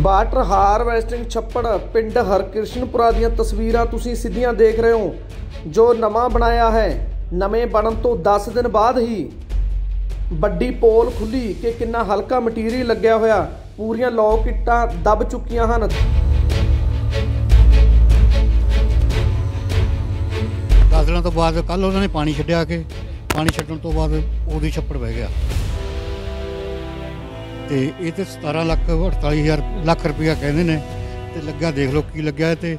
batter harvesting ਛੱਪੜ ਪਿੰਡ ਹਰਕ੍ਰਿਸ਼ਨਪੁਰਾ ਦੀਆਂ ਤਸਵੀਰਾਂ ਤੁਸੀਂ ਸਿੱਧੀਆਂ ਦੇਖ ਰਹੇ ਹੋ ਜੋ ਨਵਾਂ ਬਣਾਇਆ ਹੈ ਨਵੇਂ ਬਣਨ ਤੋਂ 10 ਦਿਨ ਬਾਅਦ ਹੀ ਵੱਡੀ ਪੋਲ ਖੁੱਲੀ ਕਿ ਕਿੰਨਾ ਹਲਕਾ ਮਟੀਰੀਅਲ ਲੱਗਿਆ ਹੋਇਆ ਪੂਰੀਆਂ ਲੋਕ ਇੱਟਾਂ ਦਬ ਚੁੱਕੀਆਂ ਹਨ ਦਸ ਦਿਨਾਂ ਤੋਂ ਬਾਅਦ ਕੱਲ ਉਹਨਾਂ ਨੇ ਪਾਣੀ ਛੱਡਿਆ ਕੇ ਪਾਣੀ ਛੱਡਣ ਤੋਂ ਬਾਅਦ ਉਹਦੀ ਛੱਪੜ ਵਹਿ ਗਿਆ ਤੇ ਇਹ ਤੇ 17 ਲੱਖ 48000 ਲੱਖ ਰੁਪਇਆ ਕਹਿੰਦੇ ਨੇ ਤੇ ਲੱਗਾ ਦੇਖ ਲਓ ਕੀ ਲੱਗਿਆ ਤੇ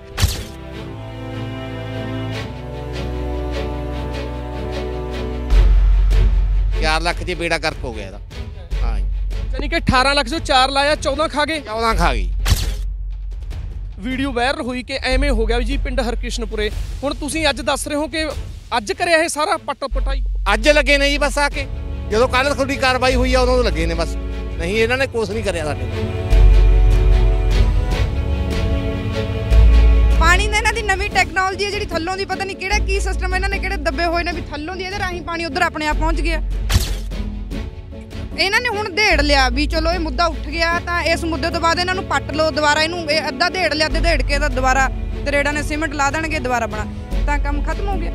ਯਾਰ ਲੱਖ ਦੀ ਬੇੜਾ ਕਰ ਹੋ ਗਿਆ ਇਹਦਾ ਹਾਂ ਯਾਨੀ ਕਿ 18 ਲੱਖ ਚੋਂ 4 ਲਾਇਆ 14 ਖਾ ਗਏ 14 ਖਾ ਗਈ ਵੀਡੀਓ ਵਾਇਰਲ ਹੋਈ ਕਿ ਐਵੇਂ ਹੋ ਗਿਆ ਜੀ ਪਿੰਡ ਹਰਕ੍ਰਿਸ਼ਨਪੁਰੇ ਹੁਣ ਤੁਸੀਂ ਅੱਜ ਦੱਸ ਰਹੇ ਹੋ ਕਿ ਅੱਜ ਕਰਿਆ ਇਹ ਸਾਰਾ ਪਟੋ ਪਟਾਈ ਅੱਜ ਲੱਗੇ ਨੇ ਜੀ ਬਸ ਆ ਕੇ ਜਦੋਂ ਕੱਲ ਤੁਹਾਡੀ ਕਾਰਵਾਈ ਹੋਈ ਆ ਉਦੋਂ ਲੱਗੇ ਨੇ ਬਸ ਨਹੀਂ ਇਹਨਾਂ ਨੇ ਕੁਝ ਨਹੀਂ ਕਰਿਆ ਸਾਡੇ ਪਾਣੀ ਦੇ ਇਹਨਾਂ ਦੀ ਨਵੀਂ ਟੈਕਨੋਲੋਜੀ ਹੈ ਜਿਹੜੀ ਥੱਲੋਂ ਦੀ ਪਤਾ ਨਹੀਂ ਕਿਹੜਾ ਕੀ ਸਿਸਟਮ ਇਹਨਾਂ ਨੇ ਕਿਹੜੇ ਦੱਬੇ ਹੋਏ ਨੇ ਵੀ ਥੱਲੋਂ ਦੀ ਇਹਦੇ ਰਾਹੀਂ ਪਾਣੀ ਉਧਰ ਆਪਣੇ ਆਪ ਪਹੁੰਚ ਗਿਆ ਇਹਨਾਂ ਨੇ ਹੁਣ ਢੇੜ ਲਿਆ ਵੀ ਚਲੋ ਇਹ ਮੁੱਦਾ ਉੱਠ ਗਿਆ ਤਾਂ ਇਸ ਮੁੱਦੇ ਤੋਂ ਬਾਅਦ ਇਹਨਾਂ ਨੂੰ ਪੱਟ ਲੋ ਦੁਬਾਰਾ ਇਹਨੂੰ ਇਹ ਅੱਧਾ ਢੇੜ ਲਿਆ ਤੇ ਢੇੜ ਕੇ ਤਾਂ ਦੁਬਾਰਾ ਤਰੇੜਾਂ ਨੇ ਸੀਮੈਂਟ ਲਾ ਦੇਣਗੇ ਦੁਬਾਰਾ ਬਣਾ ਤਾਂ ਕੰਮ ਖਤਮ ਹੋ ਗਿਆ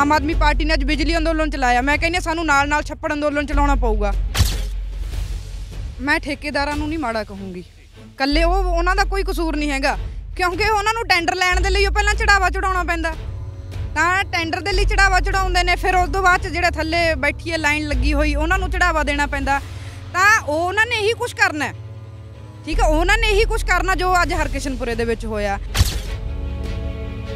ਆਮ ਆਦਮੀ ਪਾਰਟੀ ਨੇ ਅੱਜ ਬਿਜਲੀ ਅੰਦੋਲਨ ਚਲਾਇਆ ਮੈਂ ਕਹਿੰਦੀ ਸਾਨੂੰ ਨਾਲ ਨਾਲ ਛੱਪੜ ਅੰਦੋਲਨ ਚਲਾਉਣਾ ਪਊਗਾ ਮੈਂ ਠੇਕੇਦਾਰਾਂ ਨੂੰ ਨਹੀਂ ਮਾੜਾ ਕਹੂੰਗੀ ਕੱਲੇ ਉਹ ਉਹਨਾਂ ਦਾ ਕੋਈ ਕਸੂਰ ਨਹੀਂ ਹੈਗਾ ਕਿਉਂਕਿ ਉਹਨਾਂ ਨੂੰ ਟੈਂਡਰ ਲੈਣ ਦੇ ਲਈ ਉਹ ਪਹਿਲਾਂ ਚੜਾਵਾ ਚੜਾਉਣਾ ਪੈਂਦਾ ਤਾਂ ਟੈਂਡਰ ਦੇ ਲਈ ਚੜਾਵਾ ਚੜਾਉਂਦੇ ਨੇ ਫਿਰ ਉਸ ਤੋਂ ਬਾਅਦ ਜਿਹੜੇ ਥੱਲੇ ਬੈਠੀ ਹੈ ਲਾਈਨ ਲੱਗੀ ਹੋਈ ਉਹਨਾਂ ਨੂੰ ਚੜਾਵਾ ਦੇਣਾ ਪੈਂਦਾ ਤਾਂ ਉਹਨਾਂ ਨੇ ਇਹੀ ਕੁਝ ਕਰਨਾ ਠੀਕ ਹੈ ਉਹਨਾਂ ਨੇ ਇਹੀ ਕੁਝ ਕਰਨਾ ਜੋ ਅੱਜ ਹਰਕਿਸ਼ਨਪੁਰੇ ਦੇ ਵਿੱਚ ਹੋਇਆ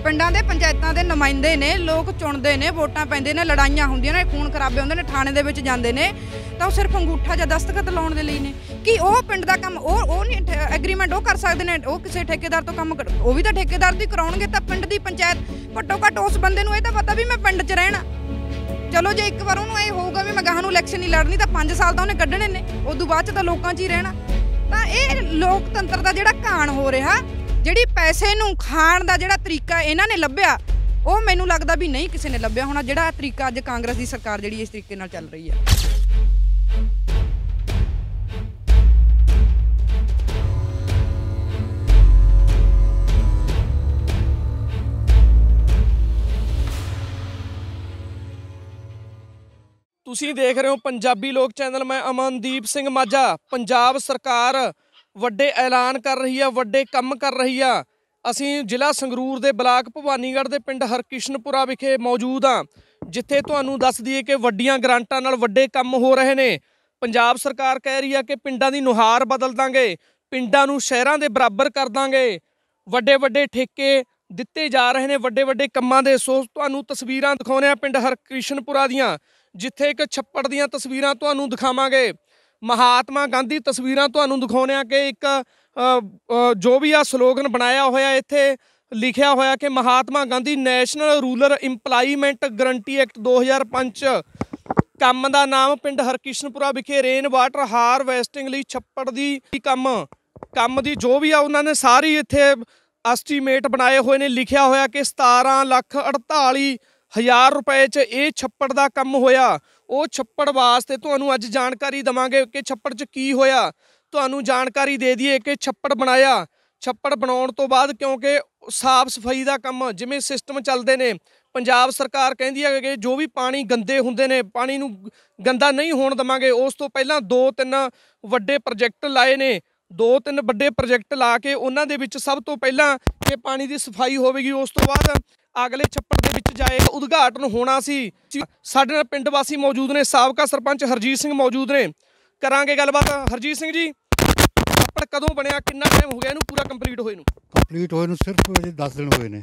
ਪਿੰਡਾਂ ਦੇ ਪੰਚਾਇਤਾਂ ਦੇ ਨੁਮਾਇੰਦੇ ਨੇ ਲੋਕ ਚੁਣਦੇ ਨੇ ਵੋਟਾਂ ਪੈਂਦੇ ਨੇ ਲੜਾਈਆਂ ਹੁੰਦੀਆਂ ਨੇ ਖੂਨ ਖਰਾਬੇ ਹੁੰਦੇ ਨੇ ਥਾਣੇ ਦੇ ਵਿੱਚ ਜਾਂਦੇ ਨੇ ਤਾਂ ਉਹ ਸਿਰਫ ਅੰਗੂਠਾ ਜਾਂ ਦਸਤਖਤ ਲਾਉਣ ਦੇ ਲਈ ਨੇ ਕਿ ਉਹ ਪਿੰਡ ਦਾ ਕੰਮ ਉਹ ਉਹ ਨਹੀਂ ਐਗਰੀਮੈਂਟ ਉਹ ਕਰ ਸਕਦੇ ਨੇ ਉਹ ਕਿਸੇ ਠੇਕੇਦਾਰ ਤੋਂ ਕੰਮ ਉਹ ਵੀ ਤਾਂ ਠੇਕੇਦਾਰ ਦੀ ਕਰਾਉਣਗੇ ਤਾਂ ਪਿੰਡ ਦੀ ਪੰਚਾਇਤ ਘੱਟੋ ਘੱਟ ਉਸ ਬੰਦੇ ਨੂੰ ਇਹ ਤਾਂ ਪਤਾ ਵੀ ਮੈਂ ਪਿੰਡ 'ਚ ਰਹਿਣਾ ਚਲੋ ਜੇ ਇੱਕ ਵਾਰ ਉਹਨੂੰ ਇਹ ਹੋਊਗਾ ਵੀ ਮੈਂ ਗਾਹਾਂ ਨੂੰ ਇਲੈਕਸ਼ਨ ਨਹੀਂ ਲੜਨੀ ਤਾਂ 5 ਸਾਲ ਤਾਂ ਉਹਨੇ ਕੱਢਣੇ ਨੇ ਉਦੋਂ ਬਾਅਦ 'ਚ ਤਾਂ ਲੋਕਾਂ 'ਚ ਹੀ ਰਹਿਣਾ ਤਾਂ ਇਹ ਲੋਕਤੰਤਰ ਦਾ ਜਿਹੜਾ ਘਾਣ ਹੋ ਰਿਹਾ ਜਿਹੜੀ ਪੈਸੇ ਨੂੰ ਖਾਣ ਦਾ ਜਿਹੜਾ ਤਰੀਕਾ ਇਹਨਾਂ ਨੇ ਲੱਭਿਆ ਉਹ ਮੈਨੂੰ ਲੱਗਦਾ ਵੀ ਨਹੀਂ ਕਿਸੇ ਨੇ ਲੱਭਿਆ ਹੋਣਾ ਜਿਹੜਾ ਤਰੀਕਾ ਅੱਜ ਕਾਂਗਰਸ ਦੀ ਸਰਕਾਰ ਜਿਹੜੀ ਇਸ ਤਰੀਕੇ ਨਾਲ ਚੱਲ ਰਹੀ ਹੈ ਤੁਸੀਂ ਦੇਖ ਰਹੇ ਹੋ ਪੰਜਾਬੀ ਲੋਕ ਚੈਨਲ ਮੈਂ ਅਮਨਦੀਪ ਸਿੰਘ ਮਾਝਾ ਪੰਜਾਬ ਸਰਕਾਰ ਵੱਡੇ ਐਲਾਨ ਕਰ ਰਹੀ ਆ ਵੱਡੇ ਕੰਮ ਕਰ ਰਹੀ ਆ ਅਸੀਂ ਜ਼ਿਲ੍ਹਾ ਸੰਗਰੂਰ ਦੇ ਬਲਾਕ ਭਵਾਨੀਗੜ੍ਹ ਦੇ ਪਿੰਡ ਹਰਕਿਸ਼ਨਪੁਰਾ ਵਿਖੇ ਮੌਜੂਦ ਆ ਜਿੱਥੇ ਤੁਹਾਨੂੰ ਦੱਸ ਦਈਏ ਕਿ ਵੱਡੀਆਂ ਗ੍ਰਾਂਟਾਂ ਨਾਲ ਵੱਡੇ ਕੰਮ ਹੋ ਰਹੇ ਨੇ ਪੰਜਾਬ ਸਰਕਾਰ ਕਹਿ ਰਹੀ ਆ ਕਿ ਪਿੰਡਾਂ ਦੀ ਨੁਹਾਰ ਬਦਲ ਦਾਂਗੇ ਪਿੰਡਾਂ ਨੂੰ ਸ਼ਹਿਰਾਂ ਦੇ ਬਰਾਬਰ ਕਰ ਦਾਂਗੇ ਵੱਡੇ ਵੱਡੇ ਠੇਕੇ ਦਿੱਤੇ ਜਾ ਰਹੇ ਨੇ ਵੱਡੇ ਵੱਡੇ ਕੰਮਾਂ ਦੇ ਸੋ ਤੁਹਾਨੂੰ ਤਸਵੀਰਾਂ ਦਿਖਾਉਣੇ ਆ ਪਿੰਡ ਹਰਕ੍ਰਿਸ਼ਨਪੁਰਾ ਦੀਆਂ ਜਿੱਥੇ ਇੱਕ ਛੱਪੜ ਦੀਆਂ ਤਸਵੀਰਾਂ ਤੁਹਾਨੂੰ ਦਿਖਾਵਾਂਗੇ ਮਹਾਤਮਾ ਗਾਂਧੀ ਤਸਵੀਰਾਂ ਤੁਹਾਨੂੰ ਦਿਖਾਉਣਿਆ ਕਿ ਇੱਕ ਜੋ ਵੀ ਆ ਸਲੋਗਨ ਬਣਾਇਆ ਹੋਇਆ ਇੱਥੇ ਲਿਖਿਆ ਹੋਇਆ ਕਿ Mahatma Gandhi national rural employment guarantee act 2005 ਕੰਮ ਦਾ ਨਾਮ ਪਿੰਡ ਹਰਕਿਸ਼ਨਪੁਰਾ ਵਿਖੇ ਰੇਨ ਵਾਟਰ ਹਾਰਵੈਸਟਿੰਗ ਲਈ ਛੱਪੜ ਦੀ ਕੰਮ ਕੰਮ ਦੀ ਜੋ ਵੀ ਆ ਉਹਨਾਂ ਨੇ ਸਾਰੀ ਇੱਥੇ ਐਸਟੀਮੇਟ ਬਣਾਏ ਹੋਏ ਨੇ ਲਿਖਿਆ ਹੋਇਆ ਕਿ 17 ਲੱਖ 48 ਹਜ਼ਾਰ ਰੁਪਏ 'ਚ ਇਹ ਛੱਪੜ ਦਾ ਕੰਮ ਹੋਇਆ ਉਹ ਛੱਪੜ ਵਾਸਤੇ ਤੁਹਾਨੂੰ ਅੱਜ ਜਾਣਕਾਰੀ ਦਵਾਂਗੇ ਕਿ ਛੱਪੜ 'ਚ ਕੀ ਹੋਇਆ ਤੁਹਾਨੂੰ ਜਾਣਕਾਰੀ ਦੇ ਦਈਏ ਕਿ ਛੱਪੜ ਬਣਾਇਆ ਛੱਪੜ ਬਣਾਉਣ ਤੋਂ ਬਾਅਦ ਕਿਉਂਕਿ ਸਾਫ਼ ਸਫਾਈ ਦਾ ਕੰਮ ਜਿਵੇਂ ਸਿਸਟਮ ਚੱਲਦੇ ਨੇ ਪੰਜਾਬ ਸਰਕਾਰ ਕਹਿੰਦੀ ਹੈ ਕਿ ਜੋ ਵੀ ਪਾਣੀ ਗੰਦੇ ਹੁੰਦੇ ਨੇ ਪਾਣੀ ਨੂੰ ਗੰਦਾ ਨਹੀਂ ਹੋਣ ਦਵਾਂਗੇ ਉਸ ਤੋਂ ਪਹਿਲਾਂ ਦੋ ਤਿੰਨ ਵੱਡੇ ਪ੍ਰੋਜੈਕਟ ਲਾਏ ਨੇ ਦੋ ਤਿੰਨ ਵੱਡੇ ਪ੍ਰੋਜੈਕਟ ਲਾ ਕੇ ਉਹਨਾਂ ਦੇ ਵਿੱਚ ਸਭ ਤੋਂ ਪਹਿਲਾਂ ਕਿ ਪਾਣੀ ਦੀ ਸਫਾਈ ਹੋਵੇਗੀ ਉਸ ਤੋਂ ਬਾਅਦ ਅਗਲੇ ਛੱਪੜ ਜਾਏ ਉਦਘਾਟਨ ਹੋਣਾ ਸੀ ਸਾਡੇ ਨਾਲ ਪਿੰਡ ਵਾਸੀ ਮੌਜੂਦ ਨੇ ਸਾਬਕਾ ਸਰਪੰਚ ਹਰਜੀਤ ਸਿੰਘ ਮੌਜੂਦ ਨੇ ਕਰਾਂਗੇ ਗੱਲਬਾਤ ਹਰਜੀਤ ਸਿੰਘ ਜੀ ਛੱਪੜ ਕਦੋਂ ਬਣਿਆ ਕਿੰਨਾ ਟਾਈਮ ਹੋ ਗਿਆ ਇਹਨੂੰ ਪੂਰਾ ਕੰਪਲੀਟ ਹੋਏ ਨੂੰ ਕੰਪਲੀਟ ਹੋਏ ਨੂੰ ਸਿਰਫ ਅਜੇ 10 ਦਿਨ ਹੋਏ ਨੇ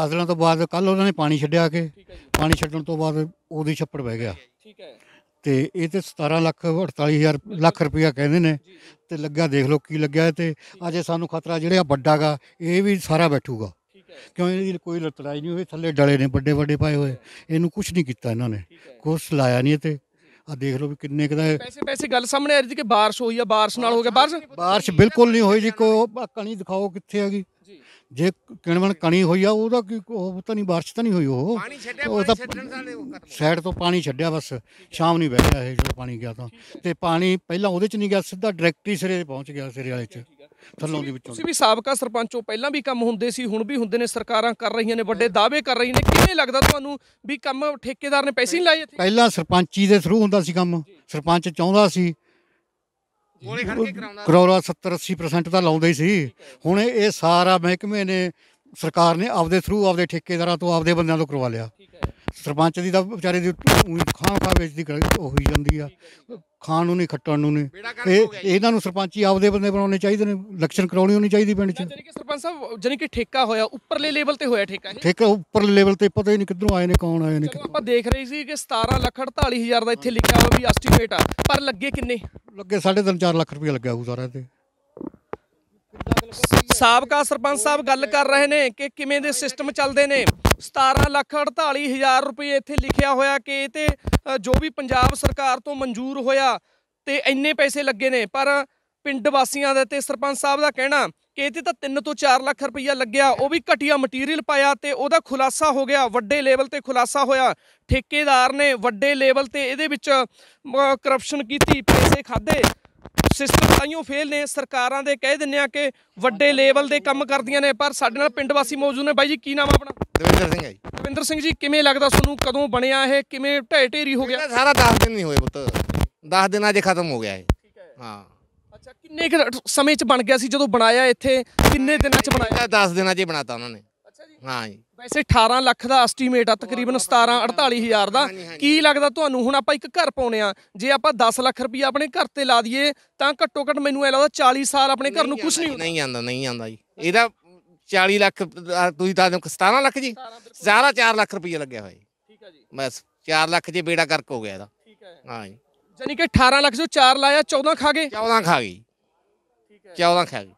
10 ਦਿਨਾਂ ਤੋਂ ਬਾਅਦ ਕੱਲ ਉਹਨਾਂ ਨੇ ਪਾਣੀ ਛੱਡਿਆ ਕੇ ਪਾਣੀ ਛੱਡਣ ਤੋਂ ਬਾਅਦ ਉਹਦੀ ਛੱਪੜ ਬਹਿ ਗਿਆ ਠੀਕ ਹੈ ਤੇ ਇਹ ਤੇ 17 ਲੱਖ 48000 ਲੱਖ ਰੁਪਇਆ ਕਹਿੰਦੇ ਨੇ ਤੇ ਲੱਗਾ ਦੇਖ ਲਓ ਕੀ ਲੱਗਿਆ ਤੇ ਅਜੇ ਸਾਨੂੰ ਖਤਰਾ ਜਿਹੜਾ ਵੱਡਾਗਾ ਇਹ ਵੀ ਸਾਰਾ ਬੈਠੂਗਾ ਕਿਉਂ ਇਹਦੀ ਕੋਈ ਲੜਾਈ ਨਹੀਂ ਹੋਈ ਥੱਲੇ ਡਲੇ ਨੇ ਵੱਡੇ ਵੱਡੇ ਪਾਏ ਹੋਏ ਇਹਨੂੰ ਕੁਝ ਨਹੀਂ ਕੀਤਾ ਇਹਨਾਂ ਨੇ ਕੁਝ ਲਾਇਆ ਨਹੀਂ ਤੇ ਆ ਦੇਖ ਲਓ ਵੀ ਕਿੰਨੇ ਕਦਾ ਪੈਸੇ ਪੈਸੇ ਗੱਲ ਸਾਹਮਣੇ ਆ ਰਹੀ ਸੀ ਕਿ ਬਾਰਿਸ਼ ਹੋਈ ਆ ਬਾਰਿਸ਼ ਨਾਲ ਹੋ ਗਿਆ ਬਾਰਿਸ਼ ਬਾਰਿਸ਼ ਬਿਲਕੁਲ ਨਹੀਂ ਹੋਈ ਜੀ ਕੋ ਕਣੀ ਦਿਖਾਓ ਕਿੱਥੇ ਹੈਗੀ ਜੇ ਕਿਣਵਣ ਕਣੀ ਹੋਈ ਆ ਉਹਦਾ ਕੀ ਉਹ ਤਾਂ ਨਹੀਂ ਬਾਰਿਸ਼ ਤਾਂ ਨਹੀਂ ਹੋਈ ਉਹ ਉਹ ਤਾਂ ਸਾਈਡ ਤੋਂ ਪਾਣੀ ਛੱਡਿਆ ਬਸ ਸ਼ਾਮ ਨਹੀਂ ਬੈਠਿਆ ਇਹ ਜੋ ਪਾਣੀ ਗਿਆ ਤਾਂ ਤੇ ਪਾਣੀ ਪਹਿਲਾਂ ਉਹਦੇ ਚ ਨਹੀਂ ਗਿਆ ਸਿੱਧਾ ਡਾਇਰੈਕਟ ਹੀ ਸਿਰੇ ਪਹੁੰਚ ਗਿਆ ਸਿਰੇ ਵਾਲੇ ਚ ਥੱਲੋਂ ਦੀ ਵਿੱਚੋਂ ਤੁਸੀਂ ਵੀ ਸਾਬਕਾ ਸਰਪੰਚੋਂ ਪਹਿਲਾਂ ਵੀ ਕੰਮ ਹੁੰਦੇ ਸੀ ਹੁਣ ਵੀ ਹੁੰਦੇ ਨੇ ਸਰਕਾਰਾਂ ਕਰ ਰਹੀਆਂ ਨੇ ਵੱਡੇ ਦਾਅਵੇ ਕਰ ਰਹੀਆਂ ਨੇ ਕਿਵੇਂ ਲੱਗਦਾ ਤੁਹਾਨੂੰ ਵੀ ਕੰਮ ਠੇਕੇਦਾਰ ਨੇ ਪੈਸੇ ਨਹੀਂ ਲਾਏ ਇੱਥੇ ਪਹਿਲਾਂ ਸਰਪੰਚੀ ਦੇ ਥਰੂ ਹੁੰਦਾ ਸੀ ਕੰਮ ਸਰਪੰਚ ਚਾਹੁੰਦਾ ਸੀ ਕੋਲੇ ਖੜ ਕੇ ਕਰਾਉਂਦਾ ਕਰੋੜਾ 70 80% ਤਾਂ ਲਾਉਂਦੇ ਸੀ ਹੁਣ ਇਹ ਸਾਰਾ ਮਹਿਕਮੇ ਨੇ ਸਰਕਾਰ ਨੇ ਆਪਦੇ ਥਰੂ ਆਪਦੇ ਠੇਕੇਦਾਰਾਂ ਤੋਂ ਆਪਦੇ ਬੰਦਿਆਂ ਤੋਂ ਕਰਵਾ ਲਿਆ ਸਰਪੰਚ ਦੀ ਤਾਂ ਵਿਚਾਰੇ ਦੀ ਉਹੀ ਖਾਣ ਖਾ ਉਹ ਹੋਈ ਜਾਂਦੀ ਆ ਖਾਣ ਨੂੰ ਨਹੀਂ ਖੱਟਣ ਨੂੰ ਨਹੀਂ ਇਹ ਇਹਨਾਂ ਨੂੰ ਸਰਪੰਚੀ ਆਪਦੇ ਬੰਦੇ ਬਣਾਉਣੇ ਚਾਹੀਦੇ ਨੇ ਇਲੈਕਸ਼ਨ ਕਰਾਉਣੀ ਹੋਣੀ ਚਾਹੀਦੀ ਪਿੰਡ 'ਚ ਸਰਪੰਚ ਸਾਹਿਬ ਜਾਨੀ ਕਿ ਠੇਕਾ ਹੋਇਆ ਉੱਪਰਲੇ ਲੈਵਲ ਤੇ ਹੋਇਆ ਠੇਕਾ ਇਹ ਠੇਕਾ ਉੱਪਰਲੇ ਲੈਵਲ ਤੇ ਪਤਾ ਹੀ ਨਹੀਂ ਕਿੱਧਰੋਂ ਆਏ ਨੇ ਕੌਣ ਆਏ ਨੇ ਆਪਾਂ ਦੇਖ ਰਹੇ ਸੀ ਕਿ 17 ਲੱਖ 48 ਹਜ਼ਾਰ ਦਾ ਇੱਥੇ ਲਿਖਿਆ ਹੋਇਆ ਵੀ ਐਸਟੀਮੇਟ ਆ ਪਰ ਲੱਗੇ ਕਿੰਨੇ ਲੱਗੇ 3.5 4 ਲੱਖ ਰੁਪਏ ਲੱਗਿਆ ਹੋਊ ਸਾਰਾ ਤੇ ਸਾਬਕਾ ਸਰਪੰਚ ਸਾਹਿਬ ਗੱਲ ਕਰ ਰਹੇ ਨੇ ਕਿ ਕਿਵੇਂ ਦੇ ਸਿਸਟਮ ਚੱਲਦੇ ਨੇ 17 ਲੱਖ 48 ਹਜ਼ਾਰ ਰੁਪਏ ਇੱਥੇ ਲਿਖਿਆ ਹੋਇਆ ਕਿ ਇਹ ਤੇ ਜੋ ਵੀ ਪੰਜਾਬ ਸਰਕਾਰ ਤੋਂ ਮਨਜ਼ੂਰ ਹੋਇਆ ਤੇ ਇੰਨੇ ਪੈਸੇ ਲੱਗੇ ਨੇ ਪਰ ਪਿੰਡ ਵਾਸੀਆਂ ਦਾ ਤੇ ਸਰਪੰਚ ਸਾਹਿਬ ਦਾ ਕਹਿਣਾ ਕਿ ਇਹ ਤੇ ਤਾਂ 3 ਤੋਂ 4 ਲੱਖ ਰੁਪਈਆ ਲੱਗਿਆ ਉਹ ਵੀ ਘਟੀਆ ਮਟੀਰੀਅਲ ਪਾਇਆ ਤੇ ਉਹਦਾ ਖੁਲਾਸਾ ਹੋ ਗਿਆ ਵੱਡੇ ਲੈਵਲ ਤੇ ਖੁਲਾਸਾ ਹੋਇਆ ਠੇਕੇਦਾਰ ਨੇ ਵੱਡੇ ਲੈਵਲ ਤੇ ਇਹਦੇ ਵਿੱਚ ਕਰਪਸ਼ਨ ਕੀਤੀ ਪੈਸੇ ਖਾਦੇ ਸਿਸਟਮ ਤਾਈਓ ਫੇਲ ਨੇ ਸਰਕਾਰਾਂ ਦੇ ਕਹਿ ਦਿੰਨੇ ਆ ਕਿ ਵੱਡੇ ਲੈਵਲ ਦੇ ਕੰਮ ਕਰਦੀਆਂ ਨੇ ਪਰ ਸਾਡੇ ਨਾਲ ਪਿੰਡ ਵਾਸੀ ਮੌਜੂਦ ਨੇ ਬਾਈ ਜੀ ਕੀ ਨਾਮ ਆਪਣਾ ਦਵਿੰਦਰ ਸਿੰਘ ਹੈ ਜੀ ਦਵਿੰਦਰ ਸਿੰਘ ਜੀ ਕਿਵੇਂ ਲੱਗਦਾ ਤੁਹਾਨੂੰ ਕਦੋਂ ਬਣਿਆ ਇਹ ਕਿਵੇਂ ਢਹਿ ਢੇਰੀ ਹੋ ਗਿਆ ਸਾਰਾ 10 ਦਿਨ ਨਹੀਂ ਹੋਏ ਪੁੱਤ 10 ਦਿਨਾਂ 'ਚ ਖਤਮ ਹੋ ਗਿਆ ਇਹ ਹਾਂ ਅੱਛਾ ਕਿੰਨੇ ਸਮੇਂ 'ਚ ਬਣ ਗਿਆ ਸੀ ਜਦੋਂ ਬਣਾਇਆ ਇੱਥੇ ਕਿੰਨੇ ਦਿਨਾਂ 'ਚ ਬਣਾਇਆ 10 ਦਿਨਾਂ 'ਚ ਹੀ ਬਣਾਤਾ ਉਹਨਾਂ ਨੇ ਹਾਂ ਜੀ ਵੈਸੇ 18 ਲੱਖ ਦਾ ਐਸਟੀਮੇਟ ਆ ਤਕਰੀਬਨ 17 48000 ਦਾ ਕੀ ਲੱਗਦਾ ਤੁਹਾਨੂੰ ਹੁਣ ਆਪਾਂ ਇੱਕ ਘਰ ਪਾਉਣੇ ਆ ਜੇ ਆਪਾਂ 10 ਲੱਖ ਰੁਪਏ ਆਪਣੇ ਘਰ ਤੇ ਲਾ ਦਈਏ ਤਾਂ ਘੱਟੋ ਘੱਟ ਮੈਨੂੰ ਇਹ ਲੱਗਦਾ 40 ਸਾਲ ਆਪਣੇ ਘਰ ਨੂੰ ਕੁਝ ਨਹੀਂ ਹੁੰਦਾ ਨਹੀਂ ਆਂਦਾ ਨਹੀਂ ਆਂਦਾ ਜੀ ਇਹਦਾ 40 ਲੱਖ ਤੁਸੀਂ ਤਾਂ ਕਿ 17 ਲੱਖ ਜੀ ਜ਼ਿਆਦਾ 4 ਲੱਖ ਰੁਪਏ ਲੱਗਿਆ ਹੋਇਆ ਠੀਕ ਆ ਜੀ ਬਸ 4 ਲੱਖ ਜੇ ਬੇੜਾ ਕਰਕ ਹੋ ਗਿਆ ਇਹਦਾ ਠੀਕ ਹੈ ਹਾਂ ਜੀ ਯਾਨੀ ਕਿ 18 ਲੱਖ ਚੋਂ 4 ਲਾਇਆ 14 ਖਾ ਗਏ 14 ਖਾ ਗਈ ਠੀਕ ਹੈ 14 ਖਾ ਗਈ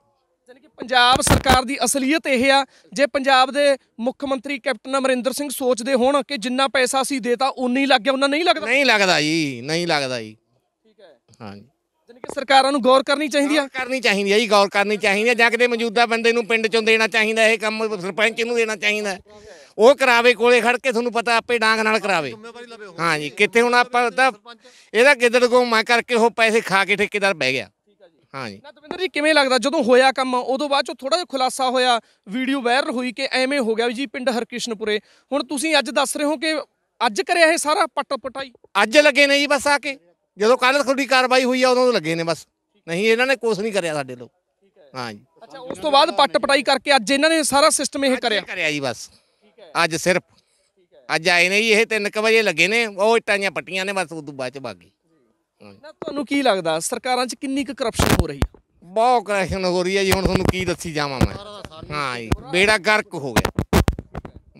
ਯਾਨੀ ਕਿ ਪੰਜਾਬ ਸਰਕਾਰ ਦੀ ਅਸਲੀਅਤ ਇਹ ਆ ਜੇ ਪੰਜਾਬ ਦੇ ਮੁੱਖ ਮੰਤਰੀ ਕੈਪਟਨ ਅਮਰਿੰਦਰ ਸਿੰਘ ਸੋਚਦੇ ਹੋਣ ਕਿ ਜਿੰਨਾ ਪੈਸਾ ਸੀ ਦੇਤਾ ਉਨੀ ਲੱਗ ਗਿਆ ਉਹਨਾਂ ਨਹੀਂ ਲੱਗਦਾ ਨਹੀਂ ਲੱਗਦਾ ਜੀ ਨਹੀਂ ਲੱਗਦਾ ਜੀ ਠੀਕ ਹੈ ਹਾਂਜੀ ਯਾਨੀ ਕਿ ਸਰਕਾਰਾਂ ਨੂੰ ਗੌਰ ਕਰਨੀ ਚਾਹੀਦੀ ਆ ਕਰਨੀ ਚਾਹੀਦੀ ਆ ਜੀ ਗੌਰ ਕਰਨੀ ਚਾਹੀਦੀ ਆ ਜਾਂ ਕਿਤੇ ਮੌਜੂਦਾ ਬੰਦੇ ਨੂੰ ਪਿੰਡ ਚੋਂ ਦੇਣਾ ਚਾਹੀਦਾ ਇਹ ਕੰਮ ਸਰਪੰਚ ਨੂੰ ਦੇਣਾ ਚਾਹੀਦਾ ਉਹ ਕਰਾਵੇ ਕੋਲੇ ਖੜ ਕੇ ਤੁਹਾਨੂੰ ਪਤਾ ਆਪੇ ਡਾਂਗ ਨਾਲ ਕਰਾਵੇ ਹਾਂਜੀ ਕਿੱਥੇ ਹੁਣ ਆਪਾਂ ਇਹਦਾ ਗਿੱਦੜ ਗੋਮਾ ਕਰਕੇ ਉਹ ਪੈਸੇ ਖਾ ਕੇ ਠੇਕੇਦਾਰ ਬਹਿ ਗਿਆ ਹਾਂ ਜੀ ਨਾ ਦਵਿੰਦਰ ਜੀ ਕਿਵੇਂ ਲੱਗਦਾ ਜਦੋਂ ਹੋਇਆ ਕੰਮ ਉਦੋਂ ਬਾਅਦ ਚੋਂ ਥੋੜਾ ਜਿਹਾ ਖੁਲਾਸਾ ਹੋਇਆ ਵੀਡੀਓ ਵਾਇਰਲ ਹੋਈ ਕਿ ਐਵੇਂ ਹੋ ਗਿਆ ਵੀ ਜੀ ਪਿੰਡ ਹਰਕ੍ਰਿਸ਼ਨਪੁਰੇ ਹੁਣ ਤੁਸੀਂ ਅੱਜ ਦੱਸ ਰਹੇ ਹੋ ਕਿ ਅੱਜ ਕਰਿਆ ਇਹ ਸਾਰਾ ਪੱਟ ਪਟਾਈ ਅੱਜ ਲੱਗੇ ਨੇ ਜੀ ਬਸ ਆ ਕੇ ਜਦੋਂ ਕੱਲ ਤੁਹਾਡੀ ਕਾਰਵਾਈ ਹੋਈ ਆ ਉਦੋਂ ਤੋਂ ਲੱਗੇ ਨੇ ਬਸ ਨਹੀਂ ਇਹਨਾਂ ਨੇ ਕੁਝ ਨਹੀਂ ਕਰਿਆ ਸਾਡੇ ਲੋਕ ਹਾਂ ਜੀ ਅੱਛਾ ਉਸ ਤੋਂ ਬਾਅਦ ਪੱਟ ਪਟਾਈ ਕਰਕੇ ਅੱਜ ਇਹਨਾਂ ਨੇ ਸਾਰਾ ਸਿਸਟਮ ਇਹ ਕਰਿਆ ਕਰਿਆ ਜੀ ਬਸ ਅੱਜ ਸਿਰਫ ਅੱਜ ਆਏ ਨੇ ਜੀ ਇਹ 3:00 ਵਜੇ ਲੱਗੇ ਨੇ ਉਹ ਇਟਾਂ ਜਾਂ ਪੱਟੀਆਂ ਨੇ ਬਸ ਉਦੋਂ ਬਾਅਦ ਚ ਬਾਗੀ ਨਾ ਤੁਹਾਨੂੰ ਕੀ ਲੱਗਦਾ ਸਰਕਾਰਾਂ 'ਚ ਕਿੰਨੀ ਕੁ ਕਰਪਸ਼ਨ ਹੋ ਰਹੀ ਹੈ ਬਹੁਤ ਕਰਪਸ਼ਨ ਹੋ ਰਹੀ ਹੈ ਜੀ ਹੁਣ ਤੁਹਾਨੂੰ ਕੀ ਦੱਸੀ ਜਾਵਾਂ ਮੈਂ ਹਾਂ ਜੀ ਬੇੜਾ ਗਰਕ ਹੋ ਗਿਆ